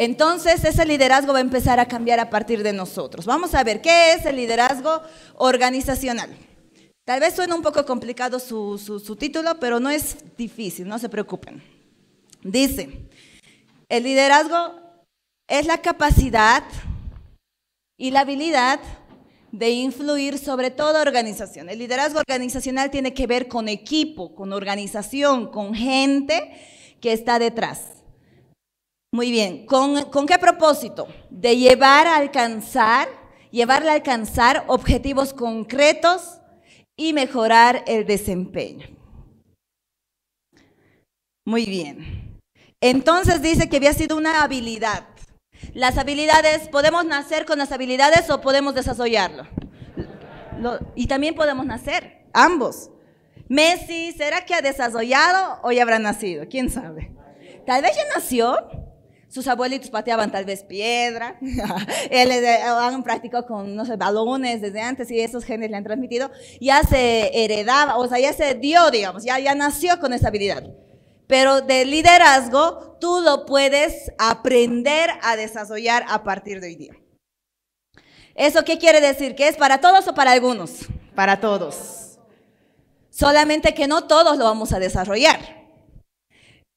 Entonces ese liderazgo va a empezar a cambiar a partir de nosotros. Vamos a ver, ¿qué es el liderazgo organizacional? Tal vez suene un poco complicado su, su título, pero no es difícil, no se preocupen. Dice, el liderazgo es la capacidad y la habilidad de influir sobre toda organización. El liderazgo organizacional tiene que ver con equipo, con organización, con gente que está detrás. Muy bien, ¿Con, qué propósito? De llevar a alcanzar, llevarle a alcanzar objetivos concretos y mejorar el desempeño. Muy bien. Entonces dice que había sido una habilidad. Las habilidades, podemos nacer con las habilidades o podemos desarrollarlo. y también podemos nacer, ambos. Messi, ¿será que ha desarrollado o ya habrá nacido? ¿Quién sabe? Tal vez ya nació, sus abuelitos pateaban tal vez piedra, él han practicado con, no sé, balones desde antes y esos genes le han transmitido, ya se heredaba, o sea, ya se dio, digamos, ya, ya nació con esa habilidad. Pero de liderazgo tú lo puedes aprender a desarrollar a partir de hoy día. ¿Eso qué quiere decir? ¿Que es para todos o para algunos? Para todos. Solamente que no todos lo vamos a desarrollar.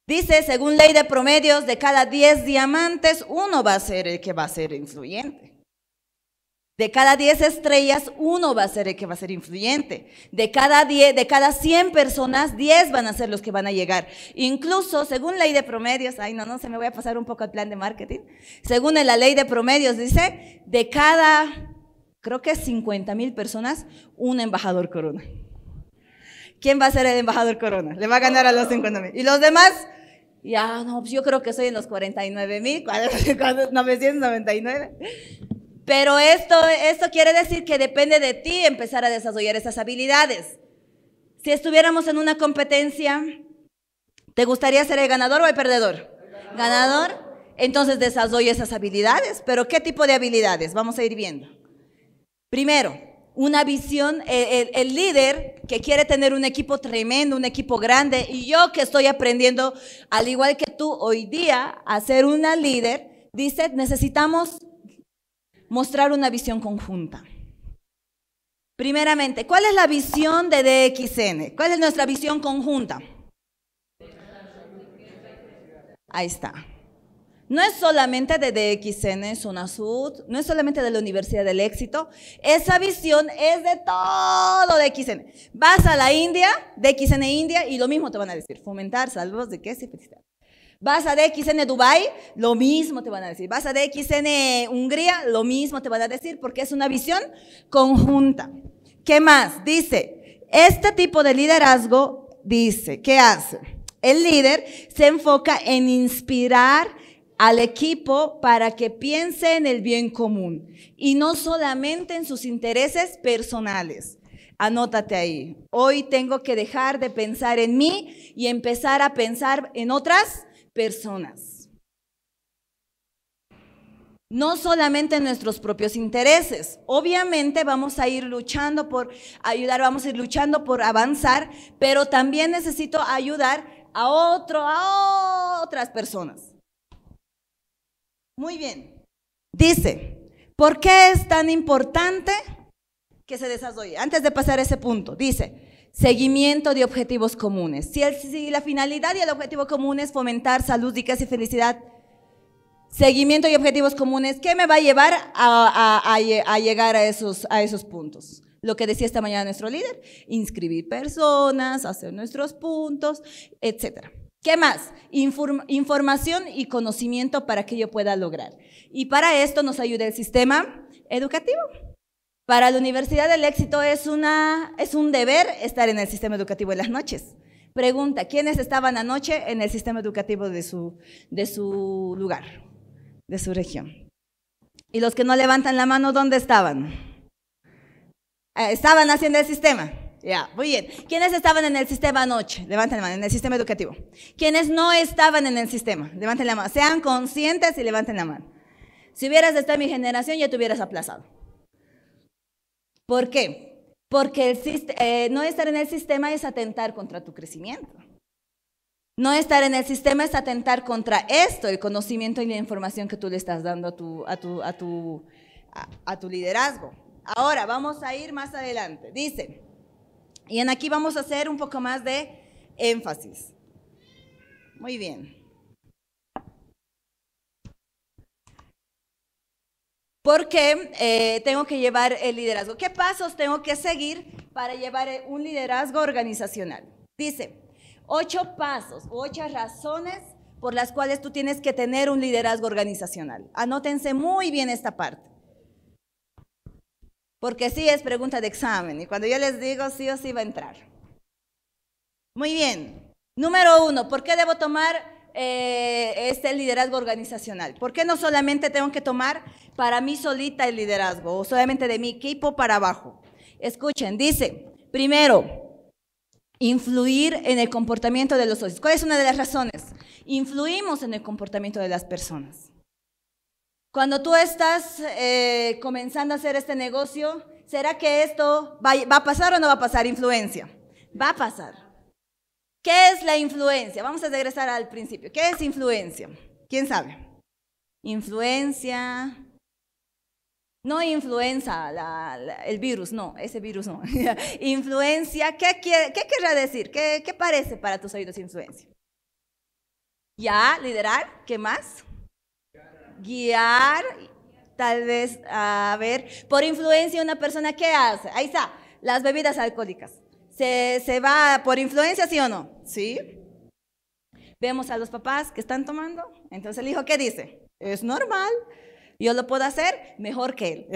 Dice, según ley de promedios, de cada 10 diamantes, uno va a ser el que va a ser influyente. De cada 10 estrellas, uno va a ser el que va a ser influyente. De cada, 10, de cada 100 personas, 10 van a ser los que van a llegar. Incluso, según ley de promedios, ay, no, no, se me voy a pasar un poco el plan de marketing. Según la ley de promedios, dice, de cada, creo que 50 mil personas, un embajador corona. ¿Quién va a ser el embajador Corona? Le va a ganar a los 50 mil. Y los demás, ya, ah, no, pues yo creo que soy en los 49 mil, 999. Pero esto, esto quiere decir que depende de ti empezar a desarrollar esas habilidades. Si estuviéramos en una competencia, ¿te gustaría ser el ganador o el perdedor? ganador. ganador. Entonces desarrolla esas habilidades. Pero ¿qué tipo de habilidades? Vamos a ir viendo. Primero, una visión, eh, el, líder que quiere tener un equipo tremendo, un equipo grande, y yo que estoy aprendiendo, al igual que tú hoy día, a ser una líder, dice, necesitamos mostrar una visión conjunta. Primeramente, ¿cuál es la visión de DXN? ¿Cuál es nuestra visión conjunta? Ahí está. No es solamente de DXN Zona no es solamente de la Universidad del Éxito. Esa visión es de todo DXN. Vas a la India, DXN e India, y lo mismo te van a decir. Fomentar, salvos de qué se necesita. Vas a DXN e Dubai, lo mismo te van a decir. Vas a DXN e Hungría, lo mismo te van a decir, porque es una visión conjunta. ¿Qué más? Dice, este tipo de liderazgo dice, ¿qué hace? El líder se enfoca en inspirar al equipo para que piense en el bien común y no solamente en sus intereses personales. Anótate ahí. Hoy tengo que dejar de pensar en mí y empezar a pensar en otras personas. No solamente en nuestros propios intereses. Obviamente vamos a ir luchando por ayudar, vamos a ir luchando por avanzar, pero también necesito ayudar a otro, a otras personas. Muy bien. Dice, ¿por qué es tan importante que se desarrolle? Antes de pasar a ese punto, dice, seguimiento de objetivos comunes. Si, la finalidad y el objetivo común es fomentar salud, riqueza y felicidad, seguimiento y objetivos comunes, ¿qué me va a llevar a, llegar a esos, a esos puntos? lo que decía esta mañana nuestro líder, inscribir personas, hacer nuestros puntos, etcétera. ¿Qué más? información y conocimiento para que yo pueda lograr. Y para esto nos ayuda el sistema educativo. Para la Universidad del Éxito es, una, es un deber estar en el sistema educativo en las noches. Pregunta, ¿quiénes estaban anoche en el sistema educativo de su, de su lugar, de su región? Y los que no levantan la mano, ¿dónde estaban? Ah, estaban haciendo el sistema. Ya, muy bien. ¿Quiénes estaban en el sistema anoche? Levanten la mano, en el sistema educativo. ¿Quiénes no estaban en el sistema? Levanten la mano. Sean conscientes y levanten la mano. Si hubieras estado en mi generación, ya te hubieras aplazado. ¿Por qué? Porque eh, no estar en el sistema es atentar contra tu crecimiento. No estar en el sistema es atentar contra esto, el conocimiento y la información que tú le estás dando a tu, a a tu, a tu liderazgo. Ahora, vamos a ir más adelante. Dice, y en aquí vamos a hacer un poco más de énfasis. Muy bien. Porque qué eh, tengo que llevar el liderazgo. ¿Qué pasos tengo que seguir para llevar eh, un liderazgo organizacional? Dice, ocho pasos, ocho razones por las cuales tú tienes que tener un liderazgo organizacional. Anótense muy bien esta parte porque sí es pregunta de examen y cuando yo les digo sí o sí va a entrar. Muy bien. Número uno, ¿por qué debo tomar eh, este liderazgo organizacional? ¿Por qué no solamente tengo que tomar para mí solita el liderazgo o solamente de mi equipo para abajo? Escuchen, dice, primero, influir en el comportamiento de los socios. ¿Cuál es una de las razones? Influimos en el comportamiento de las personas. Cuando tú estás eh, comenzando a hacer este negocio, ¿será que esto va, a pasar o no va a pasar? Influencia. Va a pasar. ¿Qué es la influencia? Vamos a regresar al principio. ¿Qué es influencia? ¿Quién sabe? Influencia. No influenza, el virus, no, ese virus no. influencia, ¿qué, quiere, querrá decir? ¿Qué, ¿Qué, parece para tus oídos influencia? Ya, liderar, ¿qué más? guiar, tal vez, a ver, por influencia una persona, ¿qué hace? Ahí está, las bebidas alcohólicas. ¿Se, se va por influencia, sí o no? Sí. Vemos a los papás que están tomando. Entonces el hijo, ¿qué dice? Es normal. Yo lo puedo hacer mejor que él.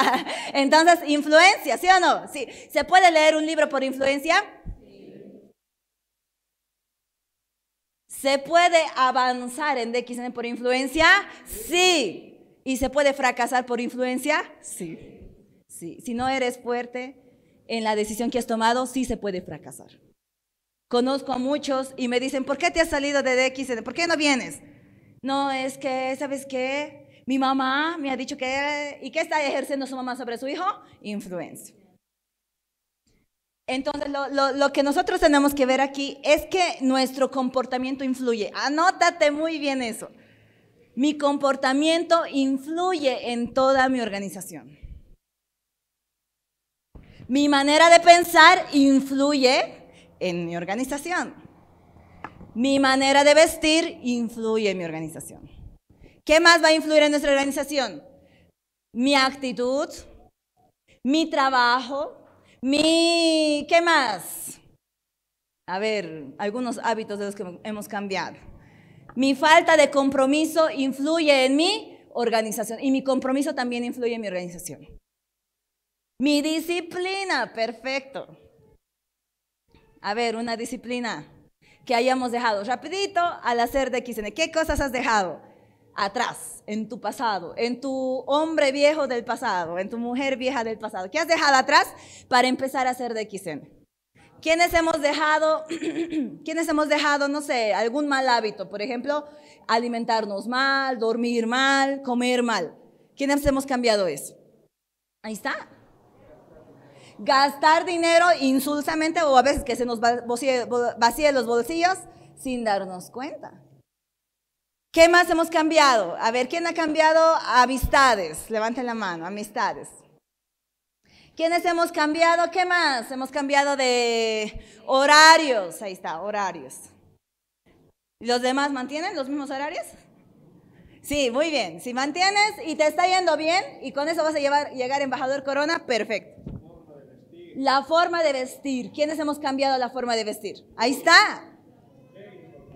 Entonces, influencia, ¿sí o no? Sí. ¿Se puede leer un libro por influencia? ¿Se puede avanzar en DXN por influencia? Sí. ¿Y se puede fracasar por influencia? Sí. Si no eres fuerte en la decisión que has tomado, sí se puede fracasar. Conozco a muchos y me dicen, ¿por qué te has salido de DXN? ¿Por qué no vienes? No, es que, ¿sabes qué? Mi mamá me ha dicho que... ¿Y qué está ejerciendo su mamá sobre su hijo? Influencia. Entonces, lo, que nosotros tenemos que ver aquí es que nuestro comportamiento influye. Anótate muy bien eso. Mi comportamiento influye en toda mi organización. Mi manera de pensar influye en mi organización. Mi manera de vestir influye en mi organización. ¿Qué más va a influir en nuestra organización? Mi actitud, mi trabajo, mi, ¿qué más? A ver, algunos hábitos de los que hemos cambiado. Mi falta de compromiso influye en mi organización y mi compromiso también influye en mi organización. Mi disciplina, perfecto. A ver, una disciplina que hayamos dejado rapidito al hacer de XN. ¿Qué cosas has dejado? atrás, en tu pasado, en tu hombre viejo del pasado, en tu mujer vieja del pasado. ¿Qué has dejado atrás para empezar a ser de XN? ¿Quiénes hemos dejado, quiénes hemos dejado, no sé, algún mal hábito? Por ejemplo, alimentarnos mal, dormir mal, comer mal. ¿Quiénes hemos cambiado eso? Ahí está. Gastar dinero insulsamente o a veces que se nos vacíe los bolsillos sin darnos cuenta. ¿Qué más hemos cambiado? A ver, ¿quién ha cambiado amistades? Levanten la mano, amistades. ¿Quiénes hemos cambiado? ¿Qué más? Hemos cambiado de horarios. Ahí está, horarios. ¿Los demás mantienen los mismos horarios? Sí, muy bien. Si mantienes y te está yendo bien y con eso vas a llevar, llegar embajador Corona, perfecto. La forma de vestir. ¿Quiénes hemos cambiado la forma de vestir? Ahí está.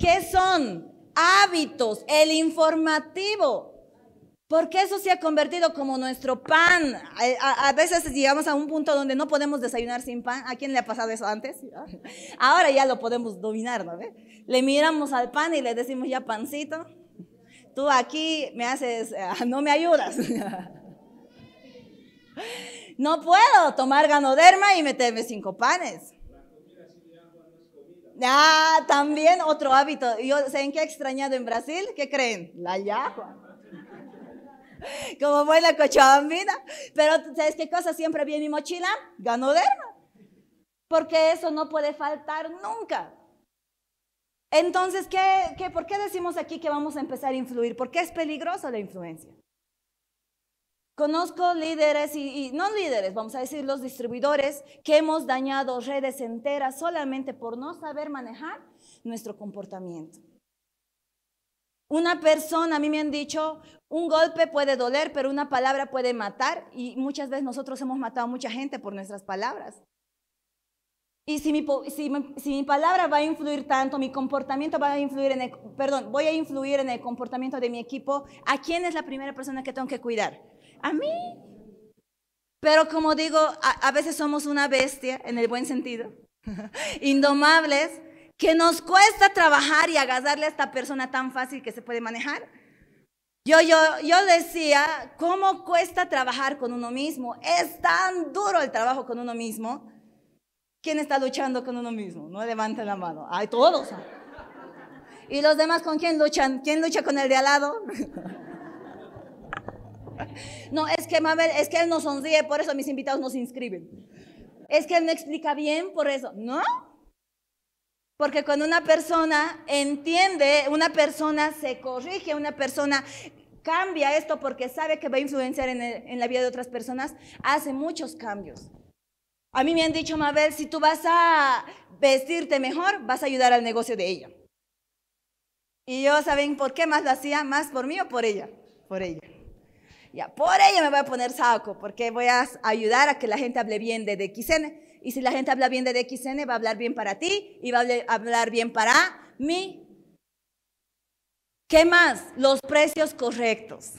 ¿Qué son? hábitos, el informativo. Porque eso se ha convertido como nuestro pan. A, veces llegamos a un punto donde no podemos desayunar sin pan. ¿A quién le ha pasado eso antes? Ahora ya lo podemos dominar, ¿no? Le miramos al pan y le decimos ya pancito. Tú aquí me haces, eh, no me ayudas. No puedo tomar ganoderma y meterme cinco panes. Ah, también otro hábito. Yo, ¿Saben qué he extrañado en Brasil? ¿Qué creen? La yagua. Como buena cochabambina. Pero ¿sabes qué cosa? Siempre viene en mi mochila ganoderma. Porque eso no puede faltar nunca. Entonces, ¿qué, qué, por qué decimos aquí que vamos a empezar a influir? ¿Por qué es peligrosa la influencia? Conozco líderes y, no líderes, vamos a decir los distribuidores, que hemos dañado redes enteras solamente por no saber manejar nuestro comportamiento. Una persona, a mí me han dicho, un golpe puede doler, pero una palabra puede matar. Y muchas veces nosotros hemos matado a mucha gente por nuestras palabras. Y si mi, si, si mi palabra va a influir tanto, mi comportamiento va a influir en el, perdón, voy a influir en el comportamiento de mi equipo, ¿a quién es la primera persona que tengo que cuidar? a mí. Pero como digo, a, veces somos una bestia, en el buen sentido, indomables, que nos cuesta trabajar y agarrarle a esta persona tan fácil que se puede manejar. Yo, yo, yo decía, ¿cómo cuesta trabajar con uno mismo? Es tan duro el trabajo con uno mismo. ¿Quién está luchando con uno mismo? No levanten la mano. hay todos. ¿ah? ¿Y los demás con quién luchan? ¿Quién lucha con el de al lado? No, es que Mabel, es que él no sonríe, por eso mis invitados no se inscriben. Es que él no explica bien, por eso. ¿No? Porque cuando una persona entiende, una persona se corrige, una persona cambia esto porque sabe que va a influenciar en, la vida de otras personas, hace muchos cambios. A mí me han dicho, Mabel, si tú vas a vestirte mejor, vas a ayudar al negocio de ella. Y yo, ¿saben por qué más lo hacía? ¿Más por mí o por ella? Por ella por ello me voy a poner saco, porque voy a ayudar a que la gente hable bien de DXN. Y si la gente habla bien de DXN, va a hablar bien para ti y va a hablar bien para mí. ¿Qué más? Los precios correctos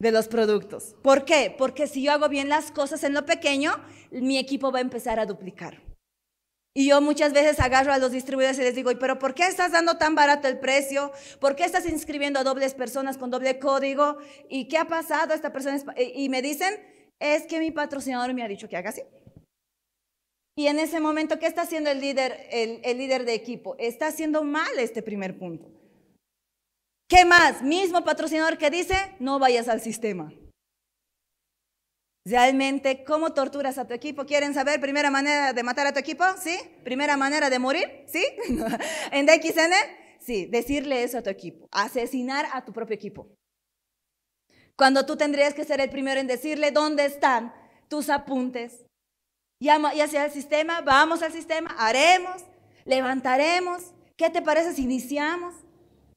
de los productos. ¿Por qué? Porque si yo hago bien las cosas en lo pequeño, mi equipo va a empezar a duplicar. Y yo muchas veces agarro a los distribuidores y les digo, pero ¿por qué estás dando tan barato el precio? ¿Por qué estás inscribiendo a dobles personas con doble código? ¿Y qué ha pasado? a Esta persona y me dicen, es que mi patrocinador me ha dicho que haga así. Y en ese momento, ¿qué está haciendo el líder, el líder de equipo? Está haciendo mal este primer punto. ¿Qué más? Mismo patrocinador que dice, no vayas al sistema. Realmente, ¿cómo torturas a tu equipo? ¿Quieren saber primera manera de matar a tu equipo? ¿Sí? ¿Primera manera de morir? ¿Sí? ¿En DXN? Sí, decirle eso a tu equipo. Asesinar a tu propio equipo. Cuando tú tendrías que ser el primero en decirle dónde están tus apuntes. Llama, hacia el sistema, vamos al sistema, haremos, levantaremos. ¿Qué te parece si iniciamos?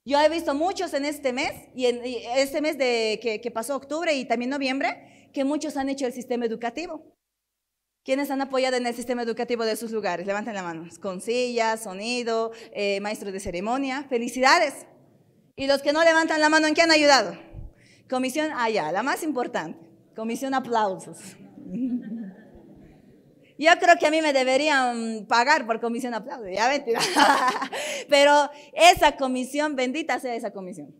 Yo he visto muchos en este mes, y en este mes de, que, que pasó octubre y también noviembre, que muchos han hecho el sistema educativo. ¿Quiénes han apoyado en el sistema educativo de sus lugares? Levanten la mano. Con sillas, sonido, eh, maestros maestro de ceremonia. ¡Felicidades! Y los que no levantan la mano, ¿en qué han ayudado? Comisión, allá, ah, ya, la más importante. Comisión aplausos. Yo creo que a mí me deberían pagar por comisión aplausos, ya mentira. Pero esa comisión, bendita sea esa comisión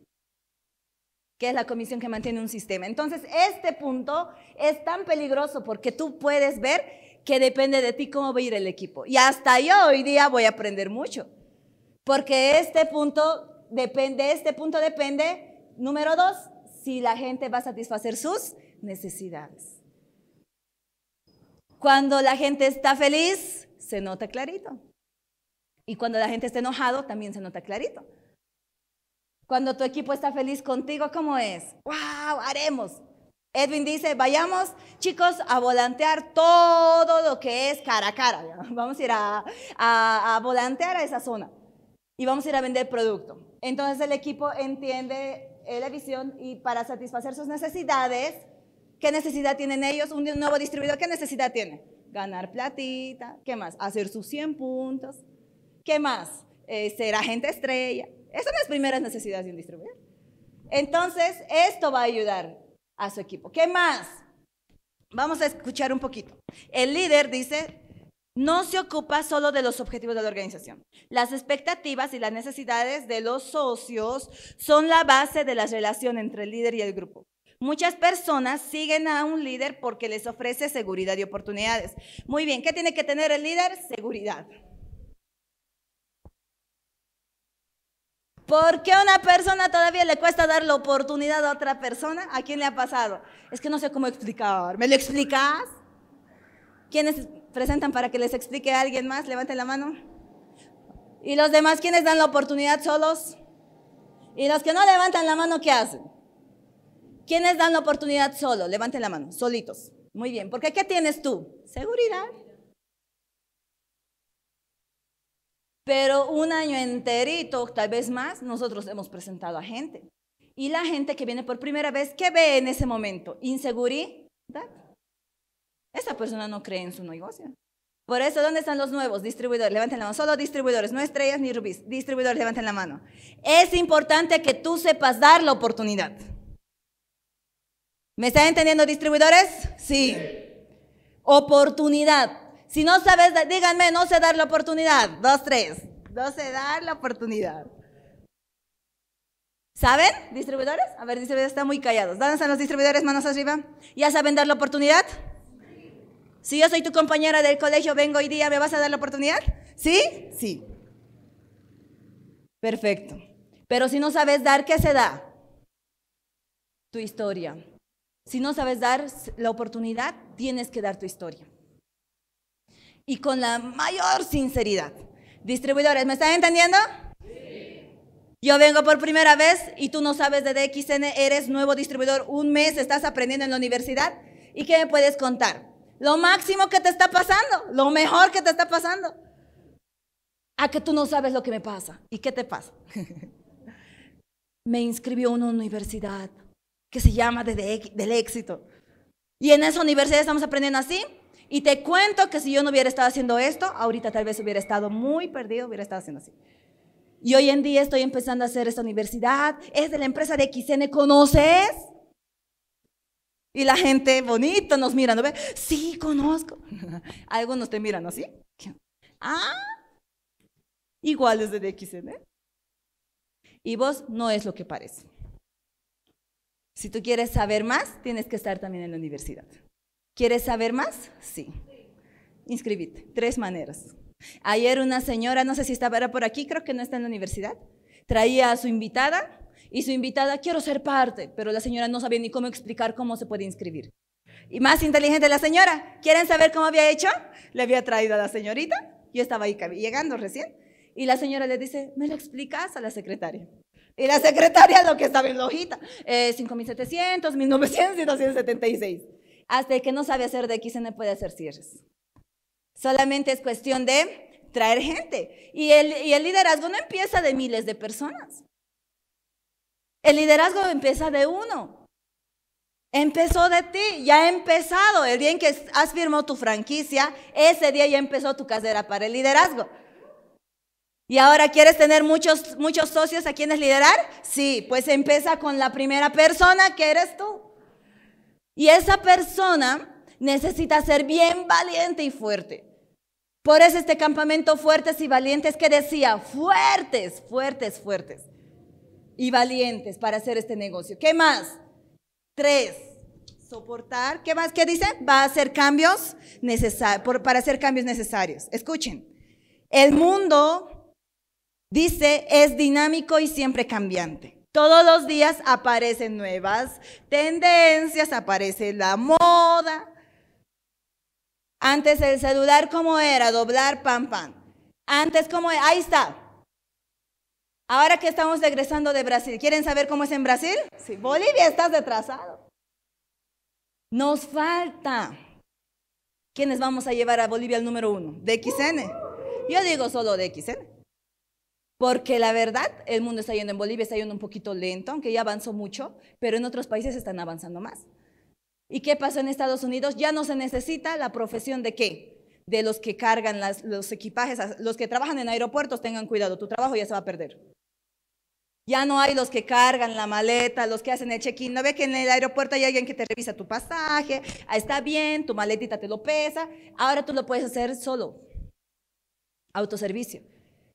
que es la comisión que mantiene un sistema. Entonces, este punto es tan peligroso porque tú puedes ver que depende de ti cómo va a ir el equipo. Y hasta yo hoy día voy a aprender mucho, porque este punto depende, este punto depende, número dos, si la gente va a satisfacer sus necesidades. Cuando la gente está feliz, se nota clarito. Y cuando la gente está enojado, también se nota clarito. Cuando tu equipo está feliz contigo, ¿cómo es? ¡Wow! Haremos. Edwin dice, vayamos chicos a volantear todo lo que es cara a cara. Vamos a ir a, volantear a esa zona y vamos a ir a vender producto. Entonces el equipo entiende eh, la visión y para satisfacer sus necesidades, ¿qué necesidad tienen ellos? Un nuevo distribuidor, ¿qué necesidad tiene? Ganar platita, ¿qué más? Hacer sus 100 puntos, ¿qué más? ser este, agente estrella. Esas son las primeras necesidades de un distribuidor. Entonces, esto va a ayudar a su equipo. ¿Qué más? Vamos a escuchar un poquito. El líder dice, no se ocupa solo de los objetivos de la organización. Las expectativas y las necesidades de los socios son la base de la relación entre el líder y el grupo. Muchas personas siguen a un líder porque les ofrece seguridad y oportunidades. Muy bien, ¿qué tiene que tener el líder? Seguridad. ¿Por qué a una persona todavía le cuesta dar la oportunidad a otra persona? ¿A quién le ha pasado? Es que no sé cómo explicar. ¿Me lo explicas? ¿Quiénes presentan para que les explique a alguien más? Levanten la mano. ¿Y los demás quiénes dan la oportunidad solos? ¿Y los que no levantan la mano qué hacen? ¿Quiénes dan la oportunidad solos? Levanten la mano, solitos. Muy bien, porque ¿qué tienes tú? Seguridad. Pero un año enterito, tal vez más, nosotros hemos presentado a gente. Y la gente que viene por primera vez, ¿qué ve en ese momento? Inseguridad. Esa persona no cree en su negocio. Por eso, ¿dónde están los nuevos distribuidores? Levanten la mano. Solo distribuidores, no estrellas ni rubíes. Distribuidores, levanten la mano. Es importante que tú sepas dar la oportunidad. ¿Me están entendiendo, distribuidores? Sí. sí. Oportunidad. Si no sabes, díganme, no sé dar la oportunidad. Dos, tres. No sé dar la oportunidad. ¿Saben, distribuidores? A ver, distribuidores están muy callados. Danos a los distribuidores? Manos arriba. ¿Ya saben dar la oportunidad? Si yo soy tu compañera del colegio, vengo hoy día, ¿me vas a dar la oportunidad? ¿Sí? Sí. Perfecto. Pero si no sabes dar, ¿qué se da? Tu historia. Si no sabes dar la oportunidad, tienes que dar tu historia y con la mayor sinceridad. Distribuidores, ¿me están entendiendo? Sí. Yo vengo por primera vez y tú no sabes de DXN, eres nuevo distribuidor, un mes estás aprendiendo en la universidad. ¿Y qué me puedes contar? Lo máximo que te está pasando, lo mejor que te está pasando. A que tú no sabes lo que me pasa. ¿Y qué te pasa? me inscribió una universidad que se llama de del éxito. Y en esa universidad estamos aprendiendo así, y te cuento que si yo no hubiera estado haciendo esto, ahorita tal vez hubiera estado muy perdido, hubiera estado haciendo así. Y hoy en día estoy empezando a hacer esta universidad, es de la empresa de XN, ¿conoces? Y la gente bonita nos mira, ¿no ve? Sí, conozco. Algunos te miran así. Ah, es de XN. Y vos no es lo que parece. Si tú quieres saber más, tienes que estar también en la universidad. ¿Quieres saber más? Sí. Inscribite. Tres maneras. Ayer una señora, no sé si estaba por aquí, creo que no está en la universidad, traía a su invitada y su invitada, quiero ser parte, pero la señora no sabía ni cómo explicar cómo se puede inscribir. Y más inteligente la señora, ¿quieren saber cómo había hecho? Le había traído a la señorita, yo estaba ahí llegando recién, y la señora le dice, ¿me lo explicas a la secretaria? Y la secretaria lo que estaba en la hojita, 5.700, eh, 1.900 y 276. Hasta el que no sabe hacer de se XN puede hacer cierres. Solamente es cuestión de traer gente. Y el, liderazgo no empieza de miles de personas. El liderazgo empieza de uno. Empezó de ti, ya ha empezado. El día en que has firmado tu franquicia, ese día ya empezó tu casera para el liderazgo. ¿Y ahora quieres tener muchos, muchos socios a quienes liderar? Sí, pues empieza con la primera persona que eres tú. Y esa persona necesita ser bien valiente y fuerte. Por eso este campamento fuertes y valientes que decía, fuertes, fuertes, fuertes y valientes para hacer este negocio. ¿Qué más? Tres, soportar. ¿Qué más? ¿Qué dice? Va a hacer cambios necesarios, para hacer cambios necesarios. Escuchen, el mundo, dice, es dinámico y siempre cambiante. Todos los días aparecen nuevas tendencias, aparece la moda. Antes el celular, ¿cómo era? Doblar, pam, pam. Antes, ¿cómo era? Ahí está. Ahora que estamos regresando de Brasil, ¿quieren saber cómo es en Brasil? Sí, Bolivia estás detrasado. Nos falta. ¿Quiénes vamos a llevar a Bolivia al número uno? ¿DXN? Yo digo solo XN. Porque la verdad, el mundo está yendo en Bolivia, está yendo un poquito lento, aunque ya avanzó mucho, pero en otros países están avanzando más. ¿Y qué pasó en Estados Unidos? Ya no se necesita la profesión de qué? De los que cargan los equipajes, los que trabajan en aeropuertos, tengan cuidado, tu trabajo ya se va a perder. Ya no hay los que cargan la maleta, los que hacen el check-in. No ve que en el aeropuerto hay alguien que te revisa tu pasaje, ah, está bien, tu maletita te lo pesa. Ahora tú lo puedes hacer solo. Autoservicio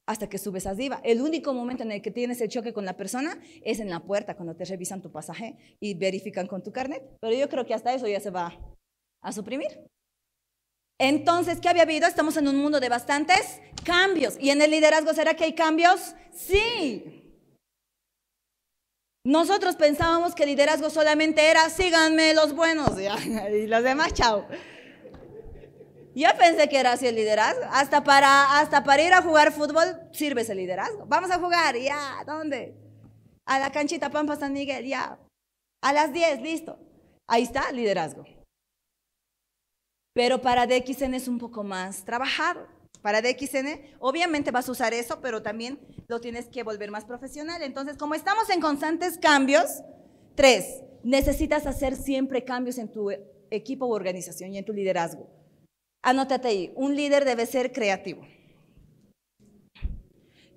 hasta que subes a Diva. El único momento en el que tienes el choque con la persona es en la puerta, cuando te revisan tu pasaje y verifican con tu carnet. Pero yo creo que hasta eso ya se va a suprimir. Entonces, ¿qué había habido? Estamos en un mundo de bastantes cambios. ¿Y en el liderazgo será que hay cambios? Sí. Nosotros pensábamos que el liderazgo solamente era síganme los buenos y los demás, chao. Yo pensé que era así el liderazgo. Hasta para, hasta para ir a jugar fútbol sirve ese liderazgo. Vamos a jugar, ya. ¿Dónde? A la canchita Pampa San Miguel, ya. A las 10, listo. Ahí está, liderazgo. Pero para DXN es un poco más trabajado. Para DXN, obviamente vas a usar eso, pero también lo tienes que volver más profesional. Entonces, como estamos en constantes cambios, tres, necesitas hacer siempre cambios en tu equipo u organización y en tu liderazgo. Anótate ahí, un líder debe ser creativo.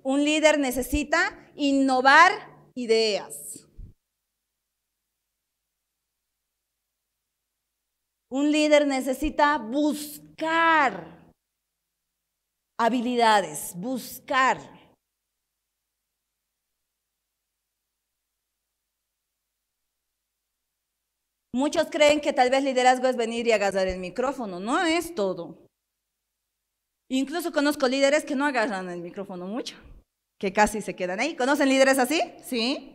Un líder necesita innovar ideas. Un líder necesita buscar habilidades, buscar. Muchos creen que tal vez liderazgo es venir y agarrar el micrófono. No es todo. Incluso conozco líderes que no agarran el micrófono mucho, que casi se quedan ahí. ¿Conocen líderes así? Sí.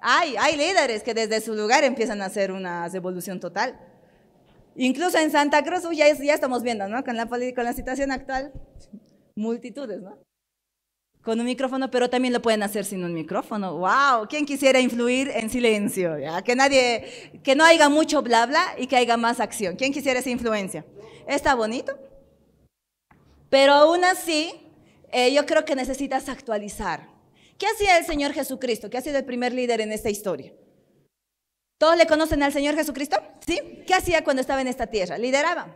Hay, hay líderes que desde su lugar empiezan a hacer una revolución total. Incluso en Santa Cruz, ya, ya estamos viendo, ¿no? Con la, con la situación actual, multitudes, ¿no? con un micrófono, pero también lo pueden hacer sin un micrófono. ¡Wow! ¿Quién quisiera influir en silencio? Que nadie, que no haya mucho bla bla y que haya más acción. ¿Quién quisiera esa influencia? Está bonito. Pero aún así, eh, yo creo que necesitas actualizar. ¿Qué hacía el Señor Jesucristo? ¿Qué ha sido el primer líder en esta historia? ¿Todos le conocen al Señor Jesucristo? ¿Sí? ¿Qué hacía cuando estaba en esta tierra? Lideraba.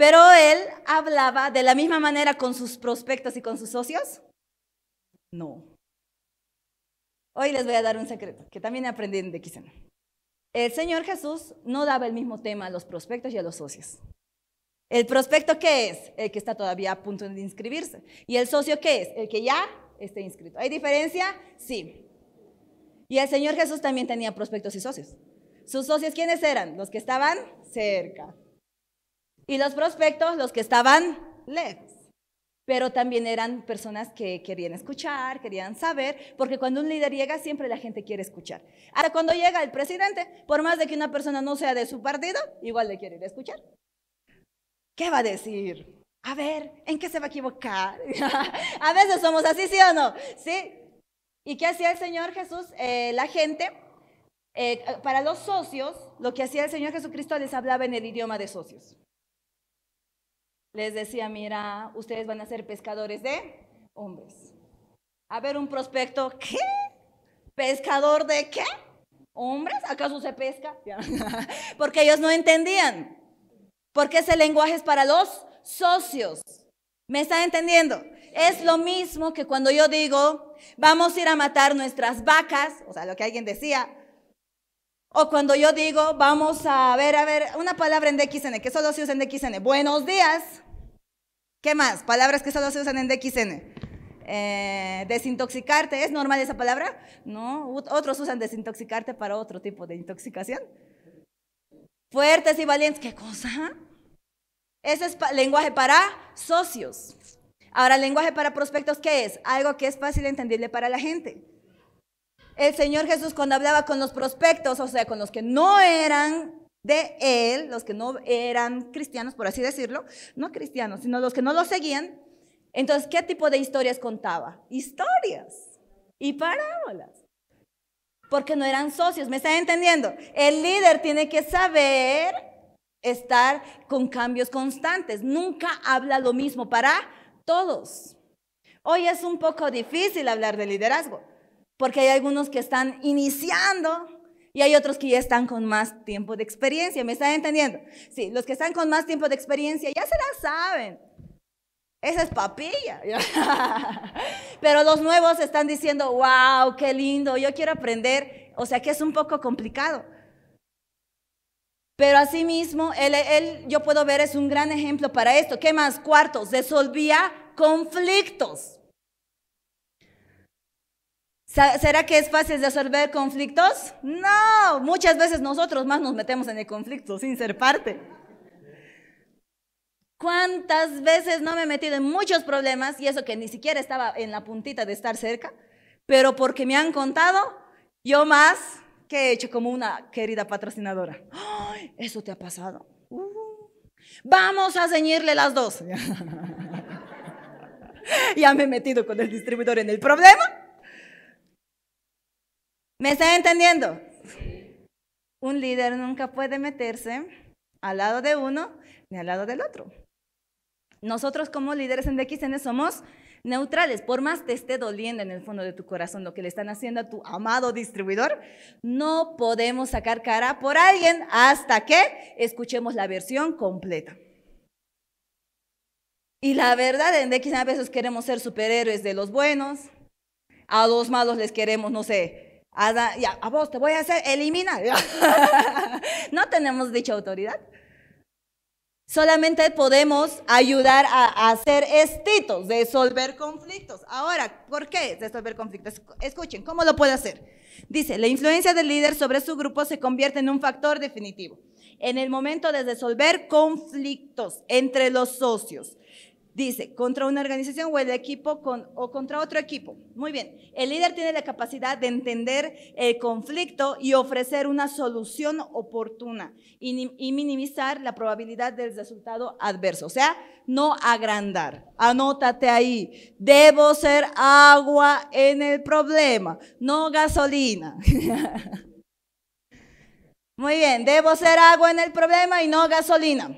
Pero él hablaba de la misma manera con sus prospectos y con sus socios. No. Hoy les voy a dar un secreto que también aprendí de Quisena. El Señor Jesús no daba el mismo tema a los prospectos y a los socios. ¿El prospecto qué es? El que está todavía a punto de inscribirse. ¿Y el socio qué es? El que ya esté inscrito. ¿Hay diferencia? Sí. Y el Señor Jesús también tenía prospectos y socios. ¿Sus socios quiénes eran? Los que estaban cerca. Y los prospectos, los que estaban lejos. Pero también eran personas que querían escuchar, querían saber, porque cuando un líder llega siempre la gente quiere escuchar. Ahora cuando llega el presidente, por más de que una persona no sea de su partido, igual le quiere ir a escuchar. ¿Qué va a decir? A ver, ¿en qué se va a equivocar? a veces somos así, ¿sí o no? ¿Sí? ¿Y qué hacía el Señor Jesús? Eh, la gente, eh, para los socios, lo que hacía el Señor Jesucristo les hablaba en el idioma de socios les decía, mira, ustedes van a ser pescadores de hombres. A ver, un prospecto, ¿qué? ¿Pescador de qué? ¿Hombres? ¿Acaso se pesca? Porque ellos no entendían. Porque ese lenguaje es para los socios. ¿Me están entendiendo? Es lo mismo que cuando yo digo, vamos a ir a matar nuestras vacas, o sea, lo que alguien decía, o cuando yo digo, vamos a ver, a ver, una palabra en DXN, que solo se usa en DXN. Buenos días. ¿Qué más? Palabras que solo se usan en DXN. Eh, desintoxicarte, ¿es normal esa palabra? No, otros usan desintoxicarte para otro tipo de intoxicación. Fuertes y valientes, ¿qué cosa? Ese es lenguaje para socios. Ahora, lenguaje para prospectos, ¿qué es? Algo que es fácil de entenderle para la gente el Señor Jesús cuando hablaba con los prospectos, o sea, con los que no eran de Él, los que no eran cristianos, por así decirlo, no cristianos, sino los que no lo seguían, entonces, ¿qué tipo de historias contaba? Historias y parábolas. Porque no eran socios, ¿me están entendiendo? El líder tiene que saber estar con cambios constantes. Nunca habla lo mismo para todos. Hoy es un poco difícil hablar de liderazgo porque hay algunos que están iniciando y hay otros que ya están con más tiempo de experiencia. ¿Me están entendiendo? Sí, los que están con más tiempo de experiencia ya se la saben. Esa es papilla. Pero los nuevos están diciendo, wow, qué lindo, yo quiero aprender. O sea que es un poco complicado. Pero asimismo, él, él, yo puedo ver, es un gran ejemplo para esto. ¿Qué más? Cuartos, resolvía conflictos. ¿Será que es fácil resolver conflictos? No, muchas veces nosotros más nos metemos en el conflicto sin ser parte. ¿Cuántas veces no me he metido en muchos problemas y eso que ni siquiera estaba en la puntita de estar cerca? Pero porque me han contado, yo más que he hecho como una querida patrocinadora. ¡Ay, eso te ha pasado! Uh. vamos a ceñirle las dos. ya me he metido con el distribuidor en el problema ¿Me está entendiendo? Un líder nunca puede meterse al lado de uno ni al lado del otro. Nosotros como líderes en DXN somos neutrales. Por más te esté doliendo en el fondo de tu corazón lo que le están haciendo a tu amado distribuidor, no podemos sacar cara por alguien hasta que escuchemos la versión completa. Y la verdad, en DXN a veces queremos ser superhéroes de los buenos, a los malos les queremos, no sé, a vos te voy a hacer, elimina. no tenemos dicha autoridad. Solamente podemos ayudar a, a hacer estitos, resolver conflictos. Ahora, ¿por qué resolver conflictos? Escuchen, ¿cómo lo puede hacer? Dice, la influencia del líder sobre su grupo se convierte en un factor definitivo en el momento de resolver conflictos entre los socios. Dice, contra una organización o el equipo o contra otro equipo. Muy bien, el líder tiene la capacidad de entender el conflicto y ofrecer una solución oportuna y, y minimizar la probabilidad del resultado adverso. O sea, no agrandar. Anótate ahí. Debo ser agua en el problema, no gasolina. Muy bien, debo ser agua en el problema y no gasolina.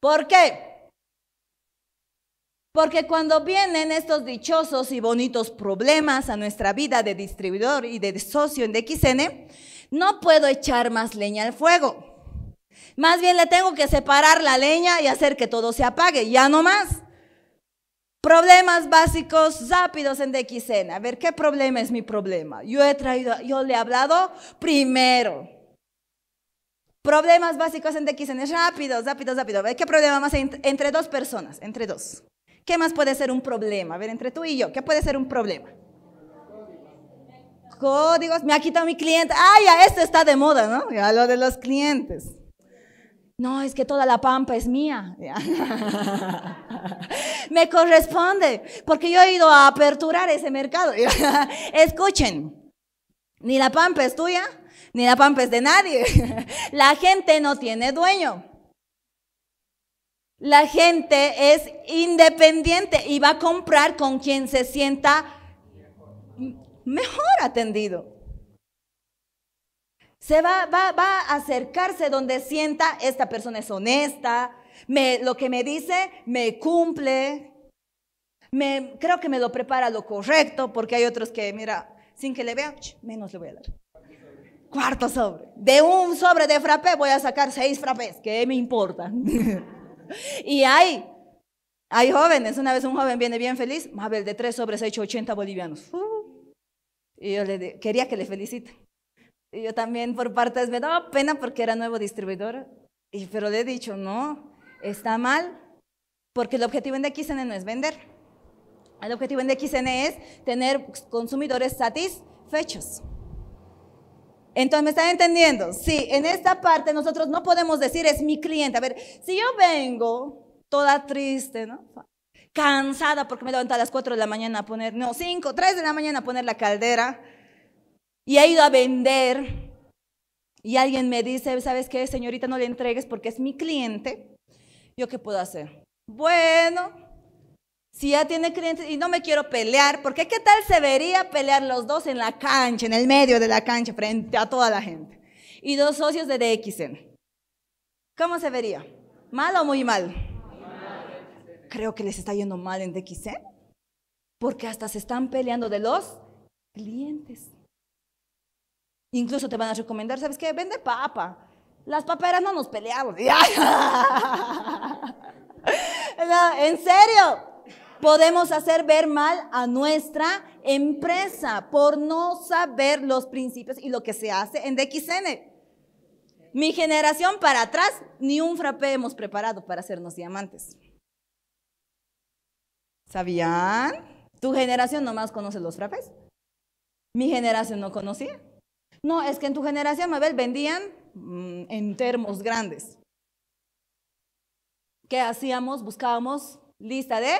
¿Por qué? Porque cuando vienen estos dichosos y bonitos problemas a nuestra vida de distribuidor y de socio en DXN, no puedo echar más leña al fuego. Más bien le tengo que separar la leña y hacer que todo se apague, ya no más. Problemas básicos rápidos en DXN. A ver, ¿qué problema es mi problema? Yo he traído, yo le he hablado primero. Problemas básicos en DXN, rápidos, rápidos, rápido. ¿qué problema más entre dos personas? Entre dos. ¿Qué más puede ser un problema? A ver, entre tú y yo, ¿qué puede ser un problema? Códigos, me ha quitado mi cliente. Ah, ya, esto está de moda, ¿no? Ya lo de los clientes. No, es que toda la pampa es mía. me corresponde, porque yo he ido a aperturar ese mercado. Escuchen, ni la pampa es tuya, ni la pampa es de nadie. la gente no tiene dueño. La gente es independiente y va a comprar con quien se sienta mejor atendido. Se va, va, a acercarse donde sienta, esta persona es honesta, me, lo que me dice me cumple, me, creo que me lo prepara lo correcto, porque hay otros que, mira, sin que le vea menos le voy a dar. Cuarto sobre. De un sobre de frappé voy a sacar seis frappés, que me importa? y hay, hay jóvenes, una vez un joven viene bien feliz, Mabel, de tres sobres he hecho 80 bolivianos. Uh. y yo le quería que le felicite. Y yo también por parte me daba pena porque era nuevo distribuidor, y, pero le he dicho, no, está mal, porque el objetivo en XN no es vender. El objetivo en XN es tener consumidores satisfechos. Entonces, ¿me están entendiendo? Sí, en esta parte nosotros no podemos decir es mi cliente. A ver, si yo vengo toda triste, ¿no? Cansada porque me levanté a las 4 de la mañana a poner, no, 5, 3 de la mañana a poner la caldera y he ido a vender y alguien me dice, ¿sabes qué, señorita, no le entregues porque es mi cliente? ¿Yo qué puedo hacer? Bueno, si ya tiene clientes y no me quiero pelear, porque ¿qué tal se vería pelear los dos en la cancha, en el medio de la cancha, frente a toda la gente? Y dos socios de DXN. ¿Cómo se vería? ¿Mal o muy mal? Creo que les está yendo mal en DXN, porque hasta se están peleando de los clientes. Incluso te van a recomendar, ¿sabes qué? Vende papa. Las paperas no nos peleamos. no, en serio, Podemos hacer ver mal a nuestra empresa por no saber los principios y lo que se hace en DXN. Mi generación para atrás, ni un frappé hemos preparado para hacernos diamantes. ¿Sabían? ¿Tu generación nomás conoce los frappés? Mi generación no conocía. No, es que en tu generación, Mabel, vendían mm, en termos grandes. ¿Qué hacíamos? Buscábamos lista de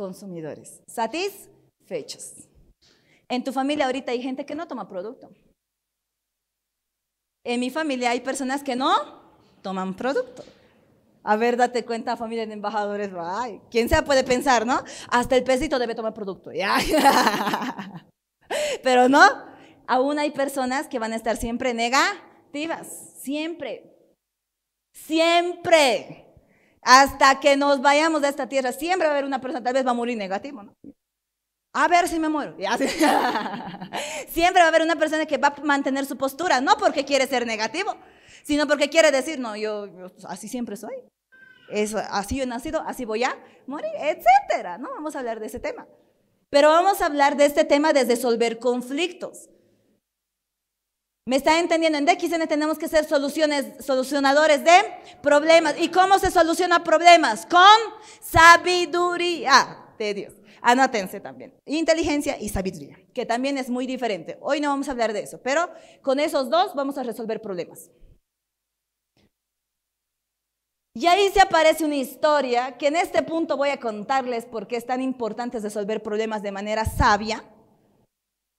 consumidores satisfechos. En tu familia ahorita hay gente que no toma producto. En mi familia hay personas que no toman producto. A ver, date cuenta, familia de embajadores, ay, quien sea puede pensar, ¿no? Hasta el pesito debe tomar producto, ya. Pero no, aún hay personas que van a estar siempre negativas, siempre, siempre. Hasta que nos vayamos de esta tierra, siempre va a haber una persona, tal vez va a morir negativo, ¿no? A ver si me muero. siempre va a haber una persona que va a mantener su postura, no porque quiere ser negativo, sino porque quiere decir, no, yo, así siempre soy. Eso, así yo he nacido, así voy a morir, etcétera. No vamos a hablar de ese tema. Pero vamos a hablar de este tema desde resolver conflictos. ¿Me está entendiendo? En DXN tenemos que ser soluciones, solucionadores de problemas. ¿Y cómo se soluciona problemas? Con sabiduría de Dios. Anótense también. Inteligencia y sabiduría, que también es muy diferente. Hoy no vamos a hablar de eso, pero con esos dos vamos a resolver problemas. Y ahí se aparece una historia que en este punto voy a contarles qué es tan importante resolver problemas de manera sabia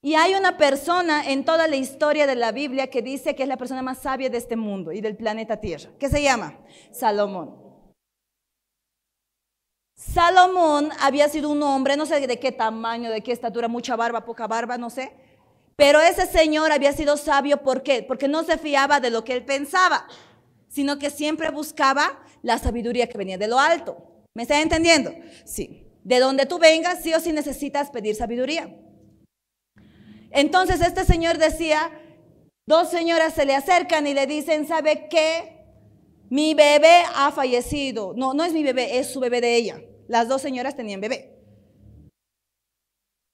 y hay una persona en toda la historia de la Biblia que dice que es la persona más sabia de este mundo y del planeta Tierra, ¿Qué se llama Salomón. Salomón había sido un hombre, no sé de qué tamaño, de qué estatura, mucha barba, poca barba, no sé. Pero ese señor había sido sabio, ¿por qué? Porque no se fiaba de lo que él pensaba, sino que siempre buscaba la sabiduría que venía de lo alto. ¿Me está entendiendo? Sí. De donde tú vengas, sí o sí necesitas pedir sabiduría. Entonces este señor decía, dos señoras se le acercan y le dicen, ¿sabe qué? Mi bebé ha fallecido. No, no es mi bebé, es su bebé de ella. Las dos señoras tenían bebé.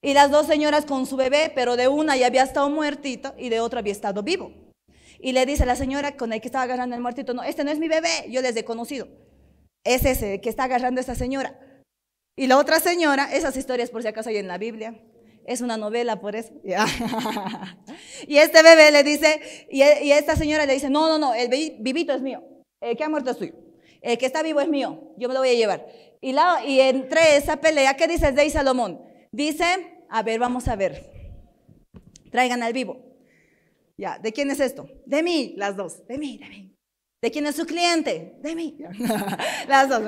Y las dos señoras con su bebé, pero de una ya había estado muertito y de otra había estado vivo. Y le dice la señora con el que estaba agarrando el muertito, no, este no es mi bebé, yo les he conocido. Es ese que está agarrando a esta señora. Y la otra señora, esas historias por si acaso hay en la Biblia, es una novela, por eso. y este bebé le dice, e, y, esta señora le dice, no, no, no, el vivito es mío, el que ha muerto es tuyo, el que está vivo es mío, yo me lo voy a llevar. Y, la, y entre esa pelea, ¿qué dice Dey Salomón? Dice, a ver, vamos a ver, traigan al vivo. Ya, ¿de quién es esto? De mí, las dos, de mí, de mí. ¿De quién es su cliente? De mí. las dos.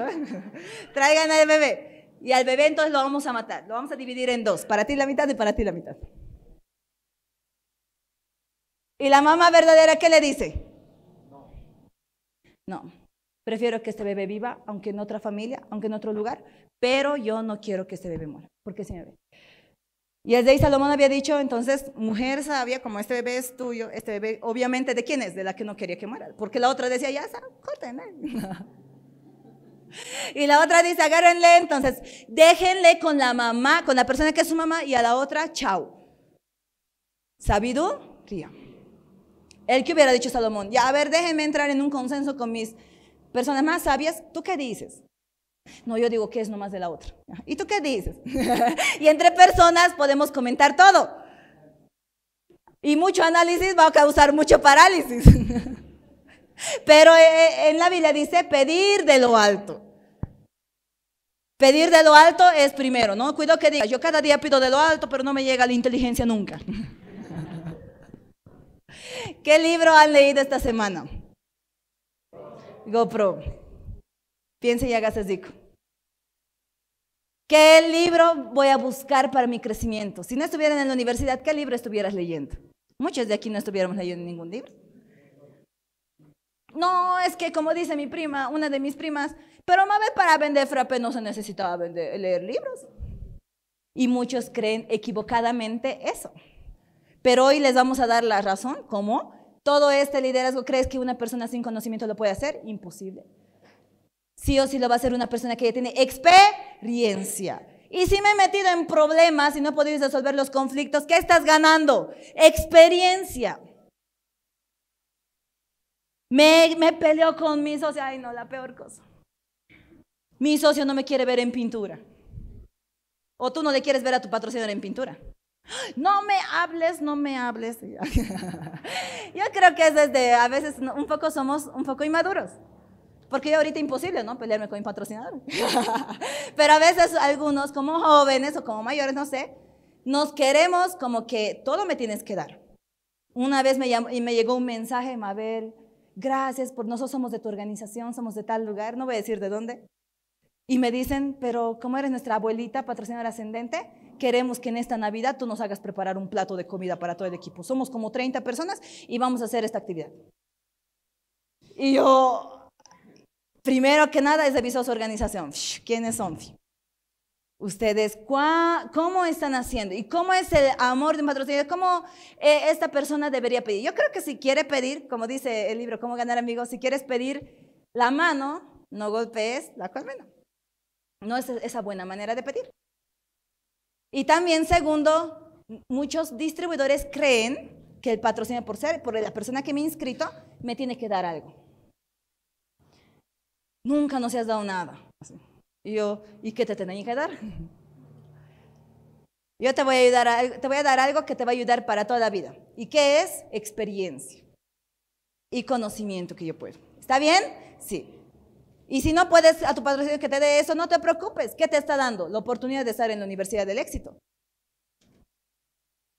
traigan al bebé. Y al bebé entonces lo vamos a matar, lo vamos a dividir en dos, para ti la mitad y para ti la mitad. ¿Y la mamá verdadera qué le dice? No. No. Prefiero que este bebé viva, aunque en otra familia, aunque en otro lugar, pero yo no quiero que este bebé muera, porque se me ve. Y el rey Salomón había dicho, entonces, mujer sabia, como este bebé es tuyo, este bebé, obviamente, ¿de quién es? De la que no quería que muera. Porque la otra decía, ya, corten. ¿eh? Y la otra dice, agárrenle, entonces, déjenle con la mamá, con la persona que es su mamá, y a la otra, chao. ¿Sabido? tía. El que hubiera dicho Salomón, ya, a ver, déjenme entrar en un consenso con mis personas más sabias, ¿tú qué dices? No, yo digo que es nomás de la otra. ¿Y tú qué dices? y entre personas podemos comentar todo. Y mucho análisis va a causar mucho parálisis. Pero eh, eh, en la Biblia dice pedir de lo alto. Pedir de lo alto es primero, ¿no? Cuidado que diga, yo cada día pido de lo alto, pero no me llega la inteligencia nunca. ¿Qué libro han leído esta semana? GoPro. Piense y hágase zico. ¿Qué libro voy a buscar para mi crecimiento? Si no estuvieran en la universidad, ¿qué libro estuvieras leyendo? Muchos de aquí no estuviéramos leyendo ningún libro. No, es que como dice mi prima, una de mis primas, pero vez para vender frappé no se necesitaba leer libros. Y muchos creen equivocadamente eso. Pero hoy les vamos a dar la razón, ¿cómo? Todo este liderazgo, ¿crees que una persona sin conocimiento lo puede hacer? Imposible. Sí o sí lo va a hacer una persona que ya tiene experiencia. Y si me he metido en problemas y no he podido resolver los conflictos, ¿qué estás ganando? Experiencia. Me, peleó con mi socio, ay no, la peor cosa. Mi socio no me quiere ver en pintura. O tú no le quieres ver a tu patrocinador en pintura. No me hables, no me hables. yo creo que es desde, a veces un poco somos un poco inmaduros. Porque yo ahorita imposible, ¿no? Pelearme con mi patrocinador. Pero a veces algunos, como jóvenes o como mayores, no sé, nos queremos como que todo me tienes que dar. Una vez me, llamó, y me llegó un mensaje, Mabel, gracias por nosotros somos de tu organización, somos de tal lugar, no voy a decir de dónde. Y me dicen, pero como eres nuestra abuelita, patrocinadora ascendente, queremos que en esta Navidad tú nos hagas preparar un plato de comida para todo el equipo. Somos como 30 personas y vamos a hacer esta actividad. Y yo, primero que nada, es aviso a su organización. ¿Quiénes son? ustedes cómo están haciendo y cómo es el amor de un patrocinador, cómo eh, esta persona debería pedir. Yo creo que si quiere pedir, como dice el libro, cómo ganar amigos, si quieres pedir la mano, no golpees la colmena. No es esa buena manera de pedir. Y también, segundo, muchos distribuidores creen que el patrocinador, por ser, por la persona que me ha inscrito, me tiene que dar algo. Nunca nos has dado nada. Y yo, ¿y qué te tenían que dar? Yo te voy, a ayudar te voy a dar algo que te va a ayudar para toda la vida. ¿Y qué es? Experiencia y conocimiento que yo puedo. ¿Está bien? Sí. Y si no puedes a tu patrocinio que te dé eso, no te preocupes. ¿Qué te está dando? La oportunidad de estar en la Universidad del Éxito.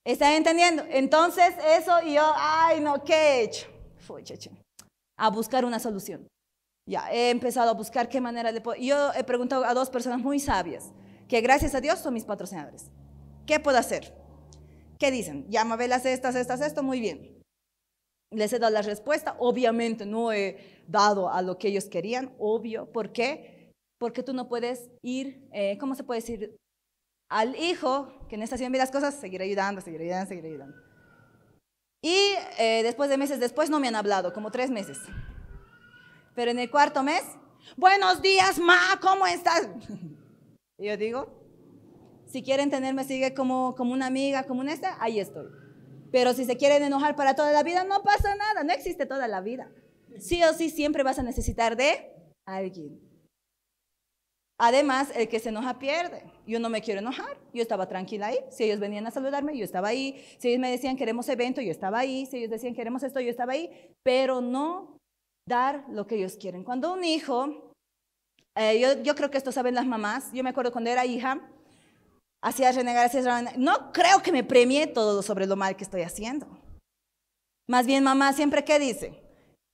¿Estás entendiendo? Entonces, eso y yo, ay, no, ¿qué he hecho? Fue, A buscar una solución. Ya, he empezado a buscar qué manera de... Yo he preguntado a dos personas muy sabias, que gracias a Dios son mis patrocinadores. ¿Qué puedo hacer? ¿Qué dicen? Llama, Mabel, estas, estas, esto, muy bien. Les he dado la respuesta, obviamente no he dado a lo que ellos querían, obvio. ¿Por qué? Porque tú no puedes ir, eh, ¿cómo se puede decir? Al hijo que en esta situación de las cosas, seguir ayudando, seguir ayudando, seguir ayudando. Y eh, después de meses después no me han hablado, como tres meses. Pero en el cuarto mes, buenos días, ma, ¿cómo estás? yo digo, si quieren tenerme, sigue como, como una amiga, como una esta, ahí estoy. Pero si se quieren enojar para toda la vida, no pasa nada, no existe toda la vida. Sí o sí, siempre vas a necesitar de alguien. Además, el que se enoja pierde. Yo no me quiero enojar, yo estaba tranquila ahí. Si ellos venían a saludarme, yo estaba ahí. Si ellos me decían queremos evento, yo estaba ahí. Si ellos decían queremos esto, yo estaba ahí. Pero no dar lo que ellos quieren. Cuando un hijo, eh, yo, creo que esto saben las mamás, yo me acuerdo cuando era hija, hacía renegar, hacía renegar, no creo que me premie todo sobre lo mal que estoy haciendo. Más bien mamá siempre que dice,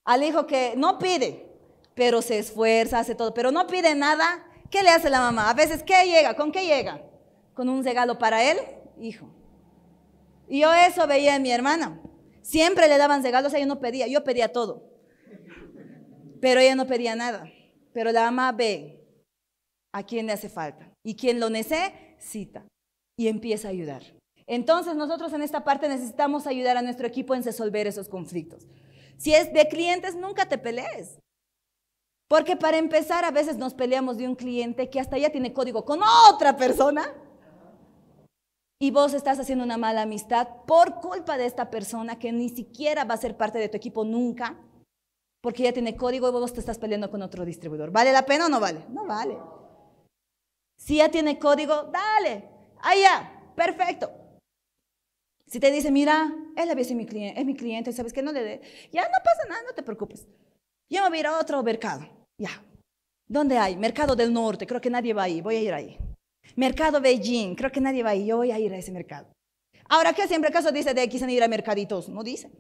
al hijo que no pide, pero se esfuerza, hace todo, pero no pide nada, ¿qué le hace la mamá? A veces, ¿qué llega? ¿Con qué llega? Con un regalo para él, hijo. Y yo eso veía en mi hermana. Siempre le daban regalos, ella no pedía, yo pedía todo. Pero ella no pedía nada. Pero la ama ve a quién le hace falta. Y quien lo necesita. Y empieza a ayudar. Entonces nosotros en esta parte necesitamos ayudar a nuestro equipo en resolver esos conflictos. Si es de clientes, nunca te pelees. Porque para empezar, a veces nos peleamos de un cliente que hasta ya tiene código con otra persona. Y vos estás haciendo una mala amistad por culpa de esta persona que ni siquiera va a ser parte de tu equipo nunca porque ya tiene código y vos te estás peleando con otro distribuidor. ¿Vale la pena o no vale? No vale. Si ya tiene código, dale, allá, perfecto. Si te dice, mira, él había sido mi cliente, es mi cliente, sabes qué? no le dé, ya no pasa nada, no te preocupes. Yo me voy a ir a otro mercado, ya. ¿Dónde hay? Mercado del Norte, creo que nadie va ahí, voy a ir ahí. Mercado Beijing, creo que nadie va ahí, yo voy a ir a ese mercado. Ahora, ¿qué siempre acaso dice de aquí se ir a mercaditos? No dice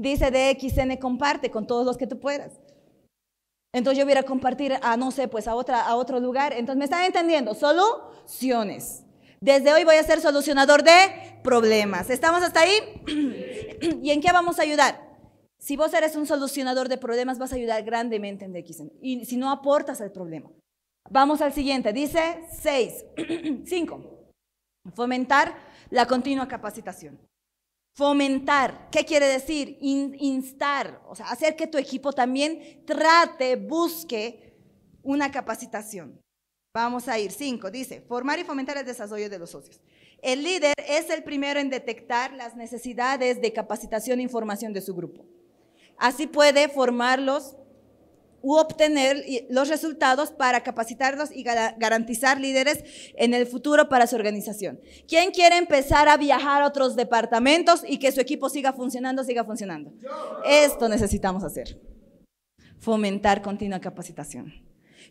dice XN comparte con todos los que tú puedas. Entonces yo voy a compartir a, no sé, pues a, otra, a otro lugar. Entonces, ¿me están entendiendo? Soluciones. Desde hoy voy a ser solucionador de problemas. ¿Estamos hasta ahí? ¿Y en qué vamos a ayudar? Si vos eres un solucionador de problemas, vas a ayudar grandemente en DXN. Y si no aportas al problema. Vamos al siguiente. Dice 6, 5. Fomentar la continua capacitación. Fomentar, ¿qué quiere decir? instar, o sea, hacer que tu equipo también trate, busque una capacitación. Vamos a ir. Cinco, dice, formar y fomentar el desarrollo de los socios. El líder es el primero en detectar las necesidades de capacitación e información de su grupo. Así puede formarlos u obtener los resultados para capacitarlos y garantizar líderes en el futuro para su organización. ¿Quién quiere empezar a viajar a otros departamentos y que su equipo siga funcionando, siga funcionando? Esto necesitamos hacer. Fomentar continua capacitación.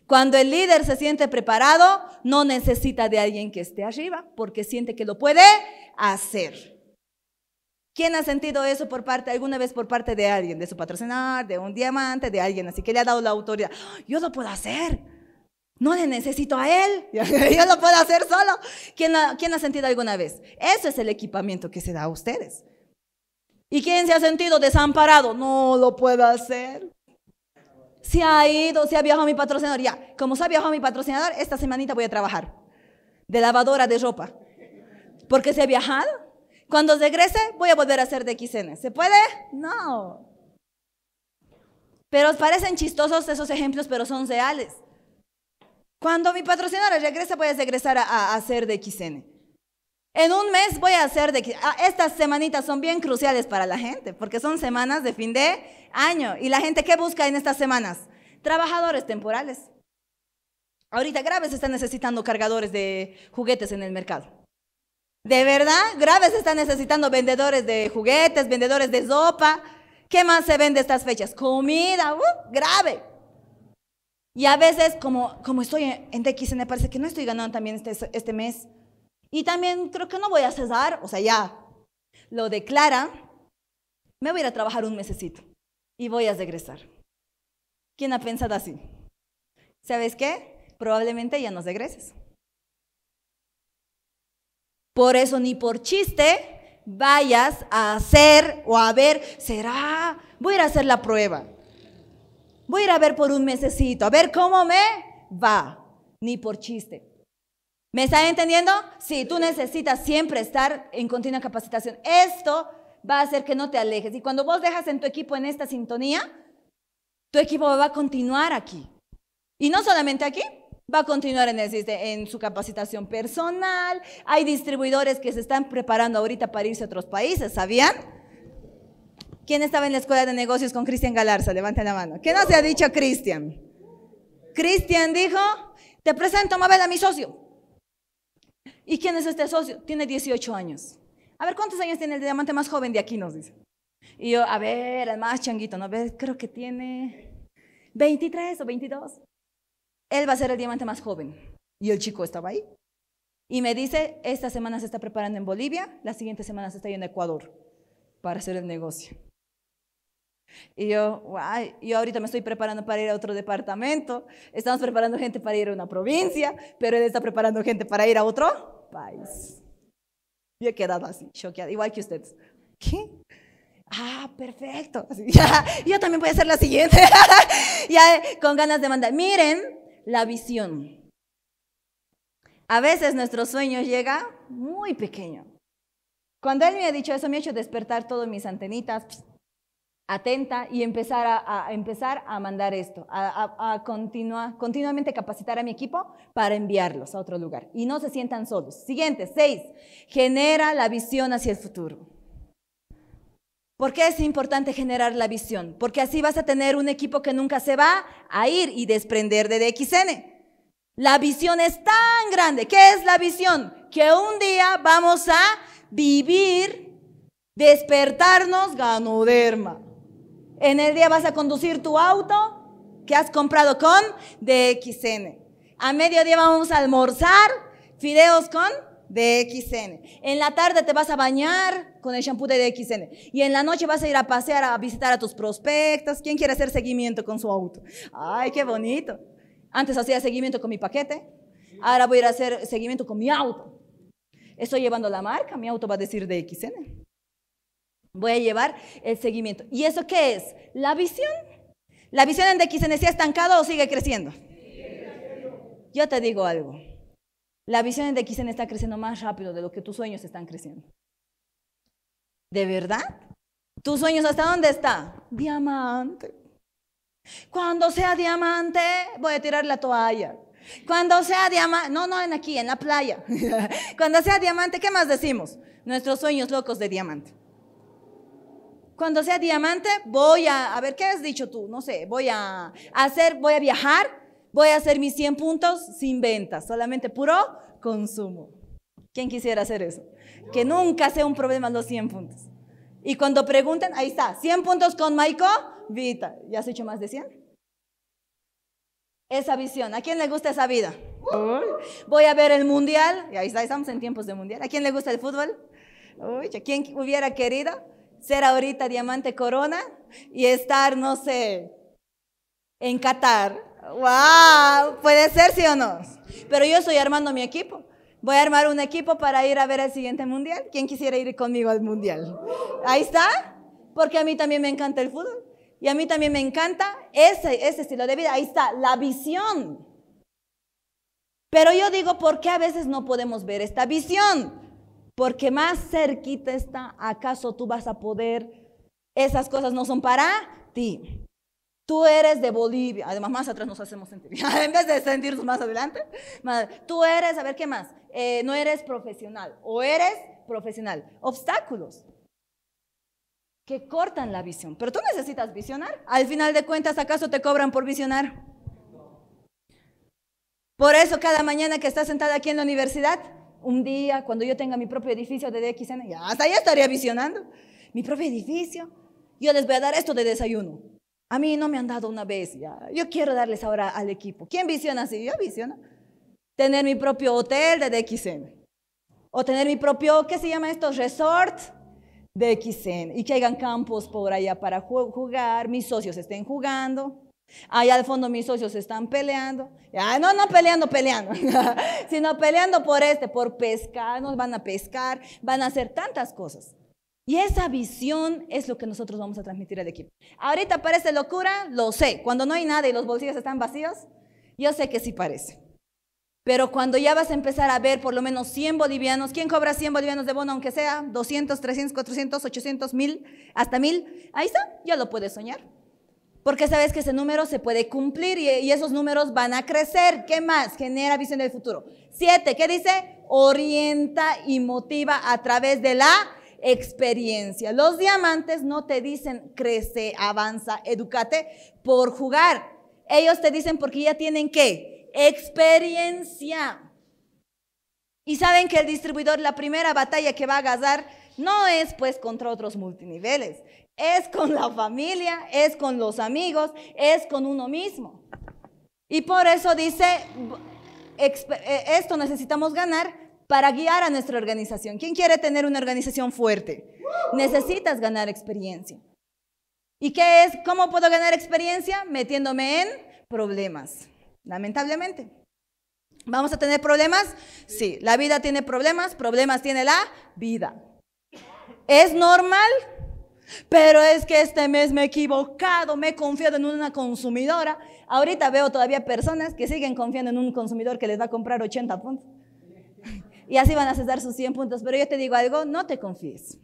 Cuando el líder se siente preparado, no necesita de alguien que esté arriba porque siente que lo puede hacer. ¿Quién ha sentido eso por parte, alguna vez por parte de alguien, de su patrocinador, de un diamante, de alguien así que le ha dado la autoridad? Yo lo puedo hacer. No le necesito a él. Yo lo puedo hacer solo. ¿Quién ha, ¿Quién ha sentido alguna vez? Eso es el equipamiento que se da a ustedes. ¿Y quién se ha sentido desamparado? No lo puedo hacer. Se ha ido, se ha viajado mi patrocinador. Ya, como se ha viajado mi patrocinador, esta semanita voy a trabajar. De lavadora de ropa. Porque se ha viajado. Cuando regrese, voy a volver a hacer de XN. ¿Se puede? No. Pero parecen chistosos esos ejemplos, pero son reales. Cuando mi patrocinadora regrese, voy a regresar a, a, hacer de XN. En un mes voy a hacer de... Ah, estas semanitas son bien cruciales para la gente, porque son semanas de fin de año. ¿Y la gente qué busca en estas semanas? Trabajadores temporales. Ahorita graves están necesitando cargadores de juguetes en el mercado. De verdad, graves están necesitando vendedores de juguetes, vendedores de sopa. ¿Qué más se vende estas fechas? Comida, uh, grave. Y a veces, como, como estoy en TX, me parece que no estoy ganando también este, este mes. Y también creo que no voy a cesar, o sea, ya lo declara. Me voy a ir a trabajar un mesecito y voy a regresar. ¿Quién ha pensado así? ¿Sabes qué? Probablemente ya no regreses. Por eso ni por chiste vayas a hacer o a ver, será, voy a ir a hacer la prueba. Voy a ir a ver por un mesecito, a ver cómo me va. Ni por chiste. ¿Me están entendiendo? Sí, tú necesitas siempre estar en continua capacitación. Esto va a hacer que no te alejes. Y cuando vos dejas en tu equipo en esta sintonía, tu equipo va a continuar aquí. Y no solamente aquí, va a continuar en, en su capacitación personal. Hay distribuidores que se están preparando ahorita para irse a otros países, ¿sabían? ¿Quién estaba en la escuela de negocios con Cristian Galarza? Levanten la mano. ¿Qué nos ha dicho Cristian? Cristian dijo, te presento Mabel a mi socio. ¿Y quién es este socio? Tiene 18 años. A ver, ¿cuántos años tiene el diamante más joven de aquí? Nos dice. Y yo, a ver, el más changuito, ¿no? Creo que tiene 23 o 22 él va a ser el diamante más joven. Y el chico estaba ahí. Y me dice, esta semana se está preparando en Bolivia, la siguiente semana se está yendo a Ecuador para hacer el negocio. Y yo, guay, yo ahorita me estoy preparando para ir a otro departamento, estamos preparando gente para ir a una provincia, pero él está preparando gente para ir a otro país. y he quedado así, choqueada, igual que ustedes. ¿Qué? Ah, perfecto. yo también voy a hacer la siguiente. ya con ganas de mandar. Miren, la visión. A veces nuestro sueño llega muy pequeño. Cuando él me ha dicho eso, me ha hecho despertar todas mis antenitas, atenta y empezar a, empezar a mandar esto, a, continuamente capacitar a mi equipo para enviarlos a otro lugar y no se sientan solos. Siguiente, seis, genera la visión hacia el futuro. ¿Por qué es importante generar la visión? Porque así vas a tener un equipo que nunca se va a ir y desprender de DXN. La visión es tan grande. ¿Qué es la visión? Que un día vamos a vivir, despertarnos ganoderma. En el día vas a conducir tu auto que has comprado con DXN. A mediodía vamos a almorzar fideos con de XN. En la tarde te vas a bañar con el shampoo de XN. Y en la noche vas a ir a pasear, a visitar a tus prospectos. ¿Quién quiere hacer seguimiento con su auto? Ay, qué bonito. Antes hacía seguimiento con mi paquete. Ahora voy a ir a hacer seguimiento con mi auto. Estoy llevando la marca, mi auto va a decir de XN. Voy a llevar el seguimiento. ¿Y eso qué es? La visión. ¿La visión en DXN se ha estancado o sigue creciendo? Yo te digo algo la visión de Kisen está creciendo más rápido de lo que tus sueños están creciendo. ¿De verdad? ¿Tus sueños hasta dónde está? Diamante. Cuando sea diamante, voy a tirar la toalla. Cuando sea diamante, no, no en aquí, en la playa. Cuando sea diamante, ¿qué más decimos? Nuestros sueños locos de diamante. Cuando sea diamante, voy a, a ver, ¿qué has dicho tú? No sé, voy a hacer, voy a viajar Voy a hacer mis 100 puntos sin ventas, solamente puro consumo. ¿Quién quisiera hacer eso? Que nunca sea un problema los 100 puntos. Y cuando pregunten, ahí está, 100 puntos con Maiko, Vita. ¿Ya has hecho más de 100? Esa visión, ¿a quién le gusta esa vida? Voy a ver el mundial, y ahí está, estamos en tiempos de mundial. ¿A quién le gusta el fútbol? quién hubiera querido ser ahorita diamante corona y estar, no sé, en Qatar? ¡Wow! Puede ser, sí o no. Pero yo estoy armando mi equipo. Voy a armar un equipo para ir a ver el siguiente mundial. ¿Quién quisiera ir conmigo al mundial? Ahí está. Porque a mí también me encanta el fútbol. Y a mí también me encanta ese, ese estilo de vida. Ahí está, la visión. Pero yo digo, ¿por qué a veces no podemos ver esta visión? Porque más cerquita está, ¿acaso tú vas a poder? Esas cosas no son para ti tú eres de Bolivia, además más atrás nos hacemos sentir, en vez de sentirnos más adelante, más, tú eres, a ver qué más, eh, no eres profesional o eres profesional. Obstáculos que cortan la visión, pero tú necesitas visionar. Al final de cuentas, ¿acaso te cobran por visionar? Por eso cada mañana que estás sentada aquí en la universidad, un día cuando yo tenga mi propio edificio de DXN, ya hasta ahí estaría visionando mi propio edificio. Yo les voy a dar esto de desayuno. A mí no me han dado una vez ya. Yo quiero darles ahora al equipo. ¿Quién visiona así? Yo visiono Tener mi propio hotel de DXN. O tener mi propio, ¿qué se llama esto? Resort de XN. Y que hayan campos por allá para jugar. Mis socios estén jugando. Allá al fondo mis socios están peleando. Ah, no, no peleando, peleando, sino peleando por este, por pescar, nos van a pescar, van a hacer tantas cosas. Y esa visión es lo que nosotros vamos a transmitir al equipo. Ahorita parece locura, lo sé. Cuando no hay nada y los bolsillos están vacíos, yo sé que sí parece. Pero cuando ya vas a empezar a ver por lo menos 100 bolivianos, ¿quién cobra 100 bolivianos de bono, aunque sea 200, 300, 400, 800, 1000, hasta 1000? Ahí está, ya lo puedes soñar. Porque sabes que ese número se puede cumplir y, esos números van a crecer. ¿Qué más? Genera visión del futuro. Siete, ¿qué dice? Orienta y motiva a través de la experiencia. Los diamantes no te dicen crece, avanza, educate por jugar. Ellos te dicen porque ya tienen qué? Experiencia. Y saben que el distribuidor, la primera batalla que va a ganar no es pues contra otros multiniveles, es con la familia, es con los amigos, es con uno mismo. Y por eso dice, eh, esto necesitamos ganar para guiar a nuestra organización. ¿Quién quiere tener una organización fuerte? Necesitas ganar experiencia. ¿Y qué es? ¿Cómo puedo ganar experiencia? Metiéndome en problemas, lamentablemente. ¿Vamos a tener problemas? Sí, la vida tiene problemas, problemas tiene la vida. ¿Es normal? Pero es que este mes me he equivocado, me he confiado en una consumidora. Ahorita veo todavía personas que siguen confiando en un consumidor que les va a comprar 80 puntos y así van a cesar sus 100 puntos. Pero yo te digo algo, no te confíes.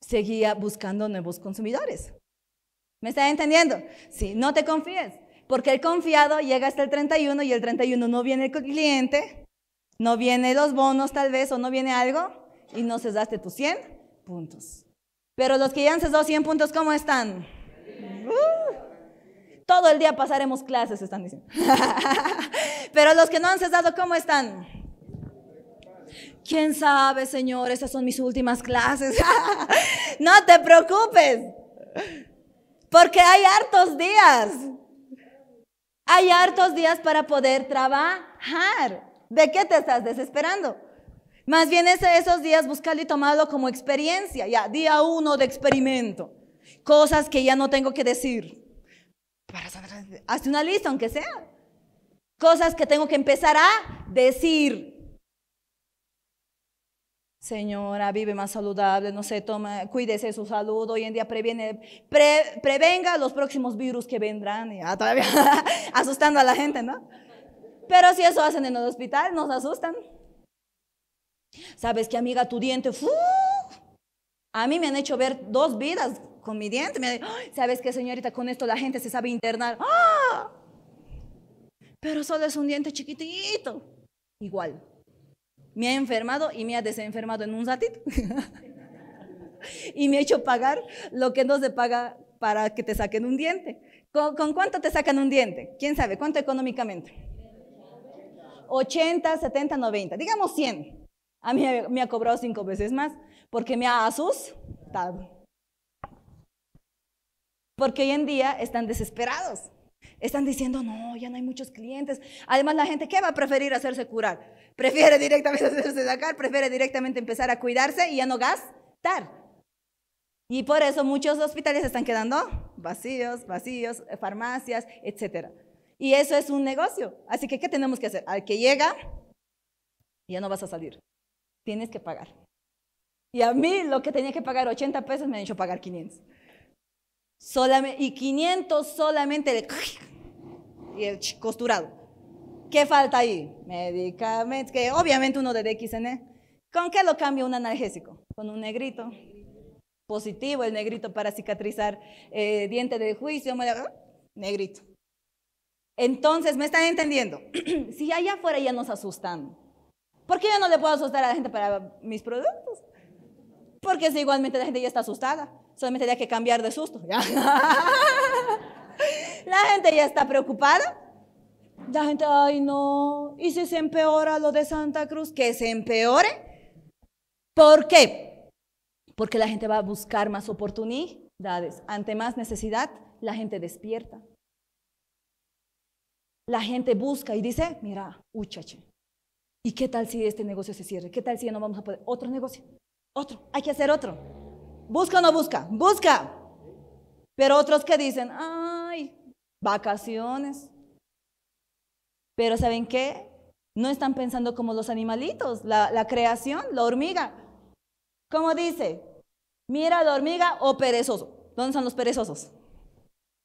Seguía buscando nuevos consumidores. ¿Me está entendiendo? Sí, no te confíes, porque el confiado llega hasta el 31 y el 31 no viene el cliente, no viene los bonos tal vez o no viene algo y no cesaste tus 100 puntos. Pero los que ya han cesado 100 puntos, ¿cómo están? Uh. Todo el día pasaremos clases, están diciendo. Pero los que no han cesado, ¿cómo están? ¿Quién sabe, Señor? Esas son mis últimas clases. no te preocupes, porque hay hartos días. Hay hartos días para poder trabajar. ¿De qué te estás desesperando? Más bien esos días buscarlo y tomarlo como experiencia, ya, día uno de experimento. Cosas que ya no tengo que decir. Hazte una lista, aunque sea. Cosas que tengo que empezar a decir. Señora, vive más saludable, no se toma, cuídese su salud. Hoy en día previene, prevenga los próximos virus que vendrán. Y, ah, todavía asustando a la gente, ¿no? Pero si eso hacen en el hospital, nos asustan. Sabes qué, amiga, tu diente, a mí me han hecho ver dos vidas con mi diente. Me dice, ¿sabes qué, señorita? Con esto la gente se sabe internar. ¡Ah! Pero solo es un diente chiquitito. Igual. Me ha enfermado y me ha desenfermado en un ratito. y me ha hecho pagar lo que no se paga para que te saquen un diente. ¿Con, ¿Con, cuánto te sacan un diente? ¿Quién sabe? ¿Cuánto económicamente? 80, 70, 90. Digamos 100. A mí me ha cobrado cinco veces más porque me ha asustado. Porque hoy en día están desesperados. Están diciendo, no, ya no hay muchos clientes. Además, la gente, ¿qué va a preferir hacerse curar? Prefiere directamente hacerse sacar, prefiere directamente empezar a cuidarse y ya no gastar. Y por eso muchos hospitales están quedando vacíos, vacíos, eh, farmacias, etc. Y eso es un negocio. Así que, ¿qué tenemos que hacer? Al que llega, ya no vas a salir. Tienes que pagar. Y a mí lo que tenía que pagar 80 pesos me han hecho pagar 500. Solamente, y 500 solamente el, y el costurado. ¿Qué falta ahí? Medicamentos, que obviamente uno de DXN. ¿Con qué lo cambio un analgésico? Con un negrito. Positivo el negrito para cicatrizar eh, diente de juicio. ¡ah! Negrito. Entonces, ¿me están entendiendo? si allá afuera ya nos asustan, ¿por qué yo no le puedo asustar a la gente para mis productos? Porque si igualmente la gente ya está asustada. Solamente tenía que cambiar de susto. La gente ya está preocupada. La gente, ay no, ¿y si se empeora lo de Santa Cruz? Que se empeore. ¿Por qué? Porque la gente va a buscar más oportunidades. Ante más necesidad, la gente despierta. La gente busca y dice, mira, uchache, ¿y qué tal si este negocio se cierre? ¿Qué tal si no vamos a poder? Otro negocio, otro, hay que hacer otro. Busca o no busca, busca. Pero otros que dicen, ay, vacaciones. Pero ¿saben qué? No están pensando como los animalitos, la, creación, la hormiga. ¿Cómo dice? Mira la hormiga o perezoso. ¿Dónde son los perezosos?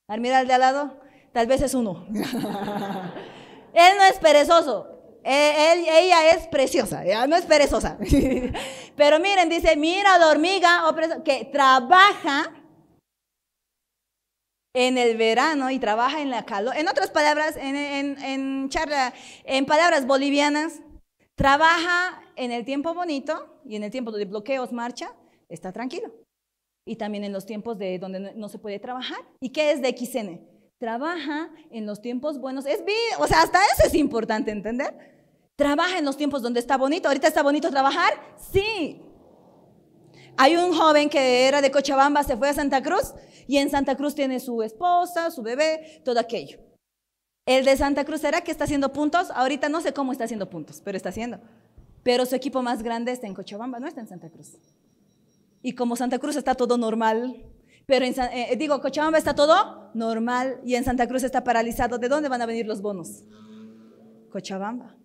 Al mirar al de al lado, tal vez es uno. Él no es perezoso. Eh, ella es preciosa, no es perezosa. Pero miren, dice, mira la hormiga oh, que trabaja en el verano y trabaja en la calor. En otras palabras, en, charla, en palabras bolivianas, trabaja en el tiempo bonito y en el tiempo de bloqueos, marcha, está tranquilo. Y también en los tiempos de donde no, no se puede trabajar. ¿Y qué es de XN? Trabaja en los tiempos buenos. Es, o sea, hasta eso es importante entender. Trabaja en los tiempos donde está bonito. ¿Ahorita está bonito trabajar? Sí. Hay un joven que era de Cochabamba, se fue a Santa Cruz y en Santa Cruz tiene su esposa, su bebé, todo aquello. El de Santa Cruz era que está haciendo puntos. Ahorita no sé cómo está haciendo puntos, pero está haciendo. Pero su equipo más grande está en Cochabamba, no está en Santa Cruz. Y como Santa Cruz está todo normal, pero en, eh, eh, digo, Cochabamba está todo normal y en Santa Cruz está paralizado. ¿De dónde van a venir los bonos? Cochabamba.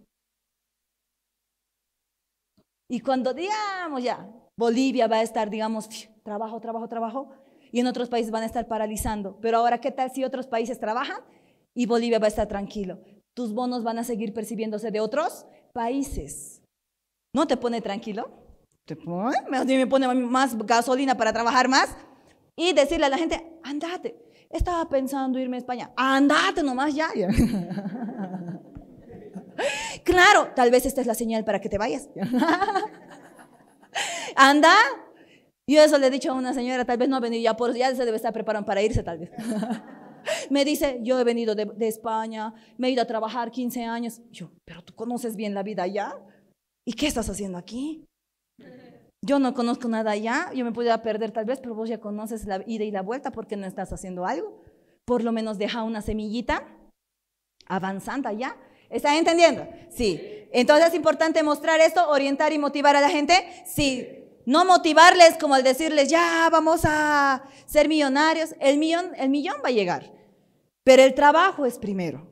Y cuando digamos ya, Bolivia va a estar, digamos, trabajo, trabajo, trabajo, y en otros países van a estar paralizando. Pero ahora, ¿qué tal si otros países trabajan y Bolivia va a estar tranquilo? Tus bonos van a seguir percibiéndose de otros países. ¿No te pone tranquilo? ¿Te pone? ¿Me pone más gasolina para trabajar más? y decirle a la gente, andate, estaba pensando irme a España, andate nomás ya. claro, tal vez esta es la señal para que te vayas. Anda. Yo eso le he dicho a una señora, tal vez no ha venido ya, por, ya se debe estar preparando para irse tal vez. me dice, yo he venido de, España, me he ido a trabajar 15 años. yo, pero tú conoces bien la vida allá. ¿Y qué estás haciendo aquí? Yo no conozco nada ya, yo me pudiera perder tal vez, pero vos ya conoces la ida y la vuelta porque no estás haciendo algo. Por lo menos deja una semillita avanzando allá. está entendiendo? Sí. Entonces es importante mostrar esto, orientar y motivar a la gente. Sí. No motivarles como al decirles, ya vamos a ser millonarios. El millón, el millón va a llegar. Pero el trabajo es primero.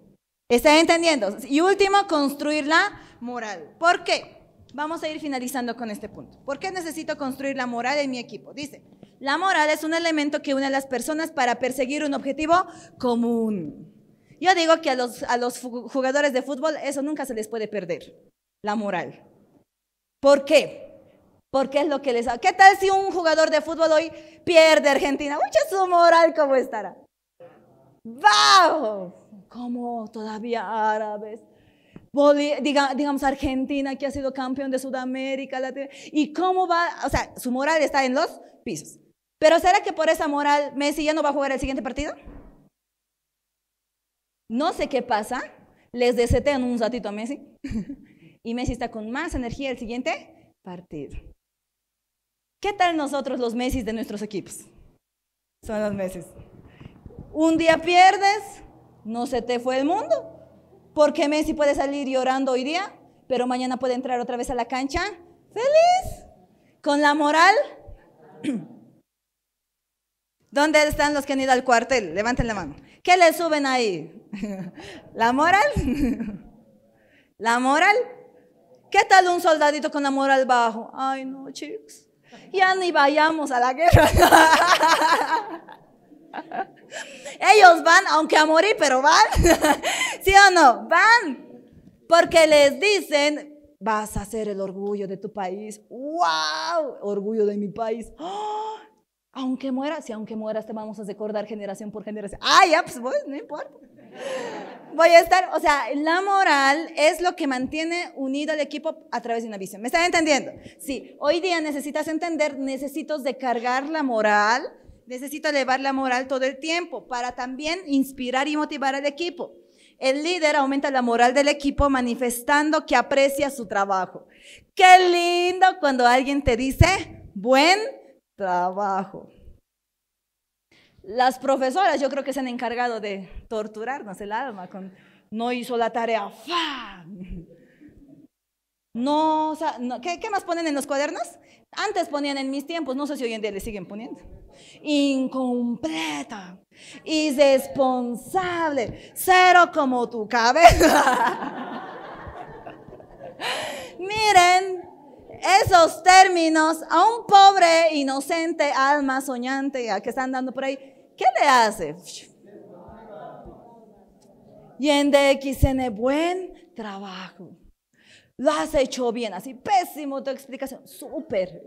¿Está entendiendo? Y último, construir la moral. ¿Por qué? Vamos a ir finalizando con este punto. ¿Por qué necesito construir la moral en mi equipo? Dice, la moral es un elemento que une a las personas para perseguir un objetivo común. Yo digo que a los, a los jugadores de fútbol eso nunca se les puede perder, la moral. ¿Por qué? Porque es lo que les... ¿Qué tal si un jugador de fútbol hoy pierde Argentina? Mucha su moral, ¿cómo estará? ¡Bajo! ¿Cómo todavía árabes diga, digamos Argentina que ha sido campeón de Sudamérica Latinoamérica... y cómo va, o sea, su moral está en los pisos. Pero ¿será que por esa moral Messi ya no va a jugar el siguiente partido? No sé qué pasa, les desetean un ratito a Messi y Messi está con más energía el siguiente partido. ¿Qué tal nosotros los Messi de nuestros equipos? Son los Messi. Un día pierdes, no se te fue el mundo, porque Messi puede salir llorando hoy día, pero mañana puede entrar otra vez a la cancha feliz, con la moral. ¿Dónde están los que han ido al cuartel? Levanten la mano. ¿Qué le suben ahí? ¿La moral? ¿La moral? ¿Qué tal un soldadito con la moral bajo? Ay, no, chicos. Ya ni vayamos a la guerra. Ellos van, aunque a morir, pero van. ¿Sí o no? Van. Porque les dicen, vas a ser el orgullo de tu país. ¡Wow! Orgullo de mi país. Aunque mueras, y aunque mueras te vamos a recordar generación por generación. Ay, ah, ya, pues voy, no importa. Voy a estar, o sea, la moral es lo que mantiene unido al equipo a través de una visión. ¿Me están entendiendo? Sí, hoy día necesitas entender, necesitas de cargar la moral Necesito elevar la moral todo el tiempo para también inspirar y motivar al equipo. El líder aumenta la moral del equipo manifestando que aprecia su trabajo. Qué lindo cuando alguien te dice, buen trabajo. Las profesoras yo creo que se han encargado de torturarnos el alma con, no hizo la tarea, No, o ¿qué, más ponen en los cuadernos? Antes ponían en mis tiempos, no sé si hoy en día le siguen poniendo. Incompleta, irresponsable, cero como tu cabeza. Miren, esos términos a un pobre, inocente, alma soñante que están dando por ahí, ¿qué le hace? Y en de buen trabajo lo has hecho bien, así, pésimo tu explicación, súper.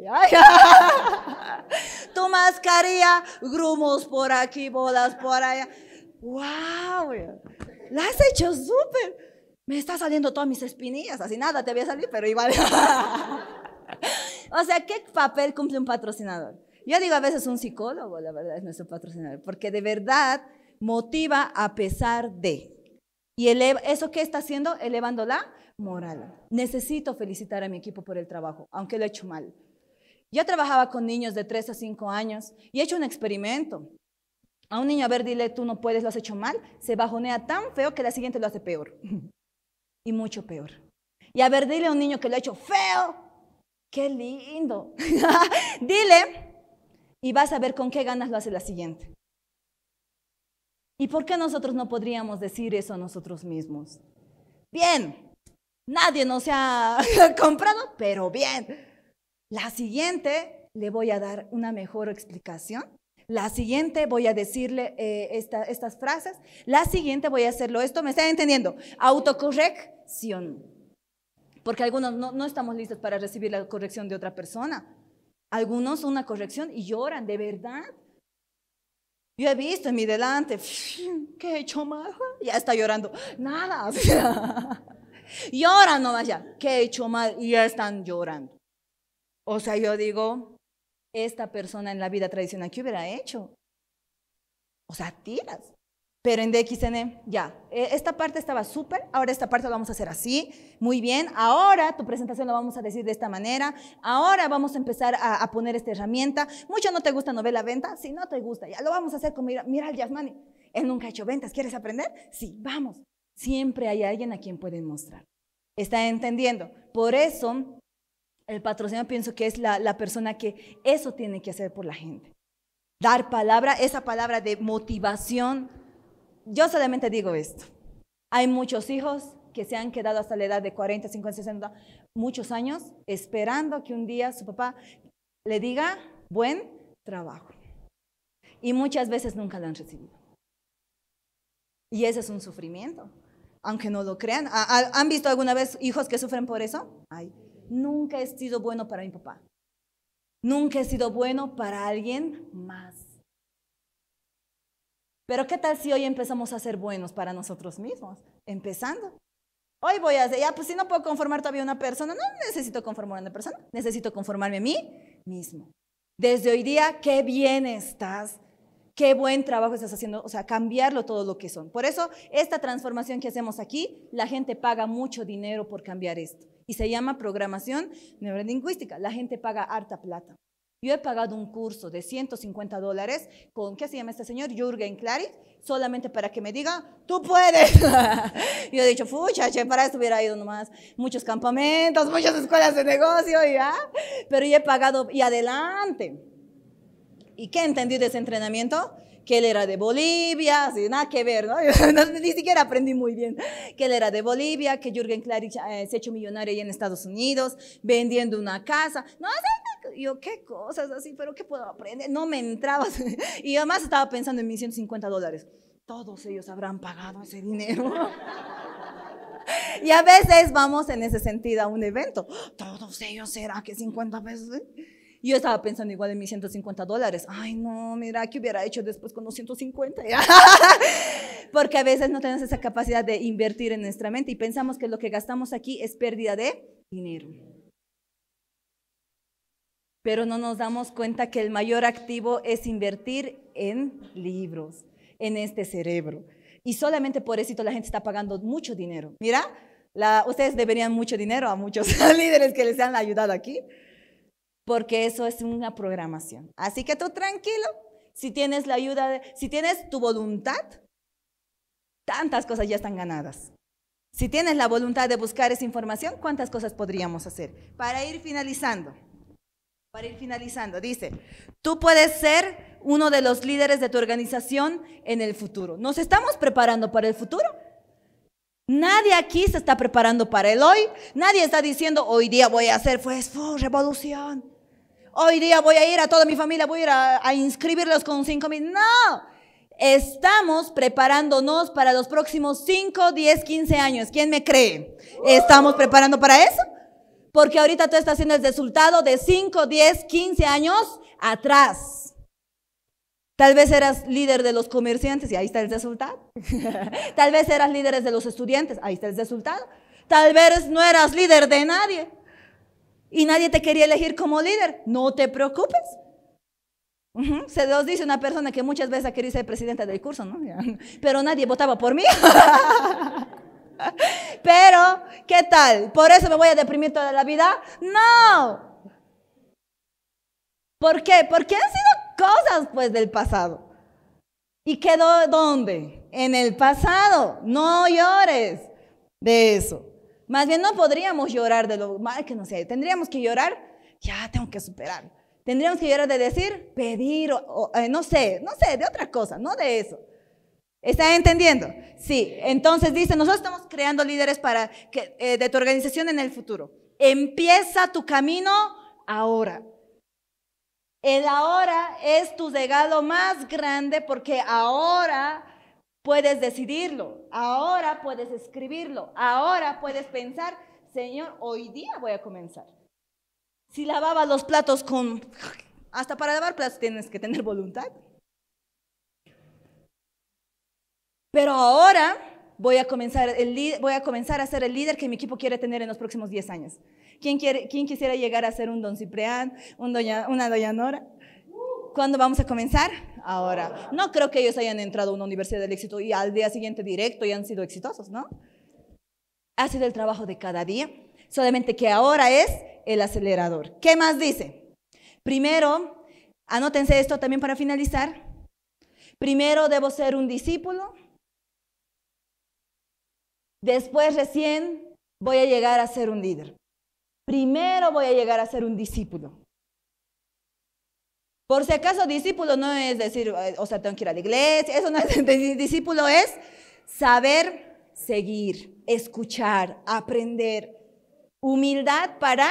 tu mascarilla, grumos por aquí, bolas por allá. ¡Wow! Lo has hecho súper. Me está saliendo todas mis espinillas, así nada te voy a salir, pero igual. o sea, ¿qué papel cumple un patrocinador? Yo digo a veces un psicólogo, la verdad, es nuestro patrocinador, porque de verdad motiva a pesar de. Y eso qué está haciendo, elevando la moral. Necesito felicitar a mi equipo por el trabajo, aunque lo he hecho mal. Yo trabajaba con niños de 3 a 5 años y he hecho un experimento. A un niño, a ver, dile, tú no puedes, lo has hecho mal, se bajonea tan feo que la siguiente lo hace peor. y mucho peor. Y a ver, dile a un niño que lo ha hecho feo, qué lindo. dile y vas a ver con qué ganas lo hace la siguiente. ¿Y por qué nosotros no podríamos decir eso a nosotros mismos? Bien, Nadie no se ha comprado, pero bien. La siguiente le voy a dar una mejor explicación. La siguiente voy a decirle eh, estas frases. La siguiente voy a hacerlo esto. ¿Me están entendiendo? Autocorrección. Porque algunos no, estamos listos para recibir la corrección de otra persona. Algunos una corrección y lloran, de verdad. Yo he visto en mi delante, ¿qué he hecho mal? Ya está llorando. Nada y ahora no ya, que he hecho mal? Y ya están llorando. O sea, yo digo, esta persona en la vida tradicional, ¿qué hubiera hecho? O sea, tiras. Pero en DXN, ya, e, esta parte estaba súper, ahora esta parte la vamos a hacer así, muy bien, ahora tu presentación la vamos a decir de esta manera, ahora vamos a empezar a, poner esta herramienta, mucho no te gusta novela venta, si no te gusta, ya lo vamos a hacer con, Miral mira al Yasmani, él nunca ha hecho ventas, ¿quieres aprender? Sí, vamos. Siempre hay alguien a quien pueden mostrar. ¿Está entendiendo? Por eso, el patrocinio pienso que es la, la persona que eso tiene que hacer por la gente. Dar palabra, esa palabra de motivación. Yo solamente digo esto. Hay muchos hijos que se han quedado hasta la edad de 40, 50, 60, muchos años esperando que un día su papá le diga buen trabajo. Y muchas veces nunca lo han recibido. Y ese es un sufrimiento aunque no lo crean. ¿Han visto alguna vez hijos que sufren por eso? Ay, nunca he sido bueno para mi papá. Nunca he sido bueno para alguien más. Pero ¿qué tal si hoy empezamos a ser buenos para nosotros mismos? Empezando. Hoy voy a decir, ya, pues si no puedo conformar todavía a una persona, no necesito conformar a una persona, necesito conformarme a mí mismo. Desde hoy día, qué bien estás qué buen trabajo estás haciendo, o sea, cambiarlo todo lo que son. Por eso, esta transformación que hacemos aquí, la gente paga mucho dinero por cambiar esto. Y se llama programación neurolingüística. La gente paga harta plata. Yo he pagado un curso de 150 dólares con, ¿qué se llama este señor? Jürgen Clary, solamente para que me diga, tú puedes. yo he dicho, fucha, che, para eso hubiera ido nomás muchos campamentos, muchas escuelas de negocio, ya. Pero yo he pagado, y adelante. ¿Y qué entendí de ese entrenamiento? Que él era de Bolivia, así, nada que ver, ¿no? Ni siquiera aprendí muy bien. Que él era de Bolivia, que Jürgen Klarich eh, se ha hecho millonario ahí en Estados Unidos, vendiendo una casa. No, yo, qué cosas así, pero ¿qué puedo aprender? No me entraba. y además estaba pensando en mis 150 dólares. Todos ellos habrán pagado ese dinero. y a veces vamos en ese sentido a un evento. Todos ellos será que 50 veces...? Y yo estaba pensando igual en mis 150 dólares. Ay, no, mira, ¿qué hubiera hecho después con los 150? Porque a veces no tenemos esa capacidad de invertir en nuestra mente y pensamos que lo que gastamos aquí es pérdida de dinero. Pero no nos damos cuenta que el mayor activo es invertir en libros, en este cerebro. Y solamente por eso la gente está pagando mucho dinero. Mira, la, ustedes deberían mucho dinero a muchos líderes que les han ayudado aquí porque eso es una programación. Así que tú tranquilo, si tienes la ayuda, si tienes tu voluntad, tantas cosas ya están ganadas. Si tienes la voluntad de buscar esa información, ¿cuántas cosas podríamos hacer? Para ir finalizando, para ir finalizando, dice, tú puedes ser uno de los líderes de tu organización en el futuro. ¿Nos estamos preparando para el futuro? Nadie aquí se está preparando para el hoy. Nadie está diciendo, hoy día voy a hacer pues, revolución hoy día voy a ir a toda mi familia, voy a ir a, inscribirlos con 5 mil. No, estamos preparándonos para los próximos 5, 10, 15 años. ¿Quién me cree? ¿Estamos preparando para eso? Porque ahorita tú estás haciendo el resultado de 5, 10, 15 años atrás. Tal vez eras líder de los comerciantes y ahí está el resultado. Tal vez eras líderes de los estudiantes, ahí está el resultado. Tal vez no eras líder de nadie, y nadie te quería elegir como líder, no te preocupes. Se los dice una persona que muchas veces quería ser presidenta del curso, ¿no? Pero nadie votaba por mí. Pero, ¿qué tal? ¿Por eso me voy a deprimir toda la vida? No. ¿Por qué? Porque han sido cosas pues del pasado. ¿Y quedó dónde? En el pasado. No llores de eso. Más bien no podríamos llorar de lo mal que no sé. Tendríamos que llorar, ya tengo que superar. Tendríamos que llorar de decir, pedir, eh, no sé, no sé, de otra cosa, no de eso. ¿Estás entendiendo? Sí. Entonces dice, nosotros estamos creando líderes para que, eh, de tu organización en el futuro. Empieza tu camino ahora. El ahora es tu legado más grande porque ahora Puedes decidirlo, ahora puedes escribirlo, ahora puedes pensar, Señor, hoy día voy a comenzar. Si lavaba los platos con... Hasta para lavar platos tienes que tener voluntad. Pero ahora voy a comenzar, el, voy a, comenzar a ser el líder que mi equipo quiere tener en los próximos 10 años. ¿Quién, quiere, quisiera llegar a ser un don Ciprián, un doña, una doña Nora? ¿Cuándo vamos a comenzar? Ahora, no creo que ellos hayan entrado a una universidad del éxito y al día siguiente directo y han sido exitosos, ¿no? Ha sido el trabajo de cada día, solamente que ahora es el acelerador. ¿Qué más dice? Primero, anótense esto también para finalizar. Primero debo ser un discípulo. Después recién voy a llegar a ser un líder. Primero voy a llegar a ser un discípulo. Por si acaso, discípulo no es decir, o sea, tengo que ir a la iglesia, eso no es, discípulo es saber seguir, escuchar, aprender, humildad para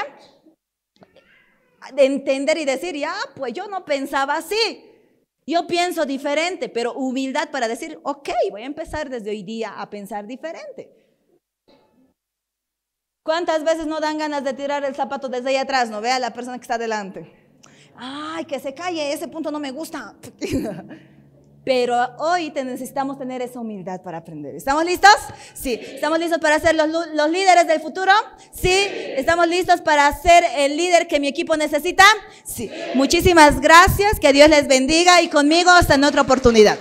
entender y decir, ya, pues yo no pensaba así, yo pienso diferente, pero humildad para decir, ok, voy a empezar desde hoy día a pensar diferente. ¿Cuántas veces no dan ganas de tirar el zapato desde ahí atrás? No vea la persona que está delante ay, que se calle, ese punto no me gusta. Pero hoy necesitamos tener esa humildad para aprender. ¿Estamos listos? Sí. ¿Estamos listos para ser los, líderes del futuro? Sí. ¿Estamos listos para ser el líder que mi equipo necesita? sí. Muchísimas gracias. Que Dios les bendiga y conmigo hasta en otra oportunidad.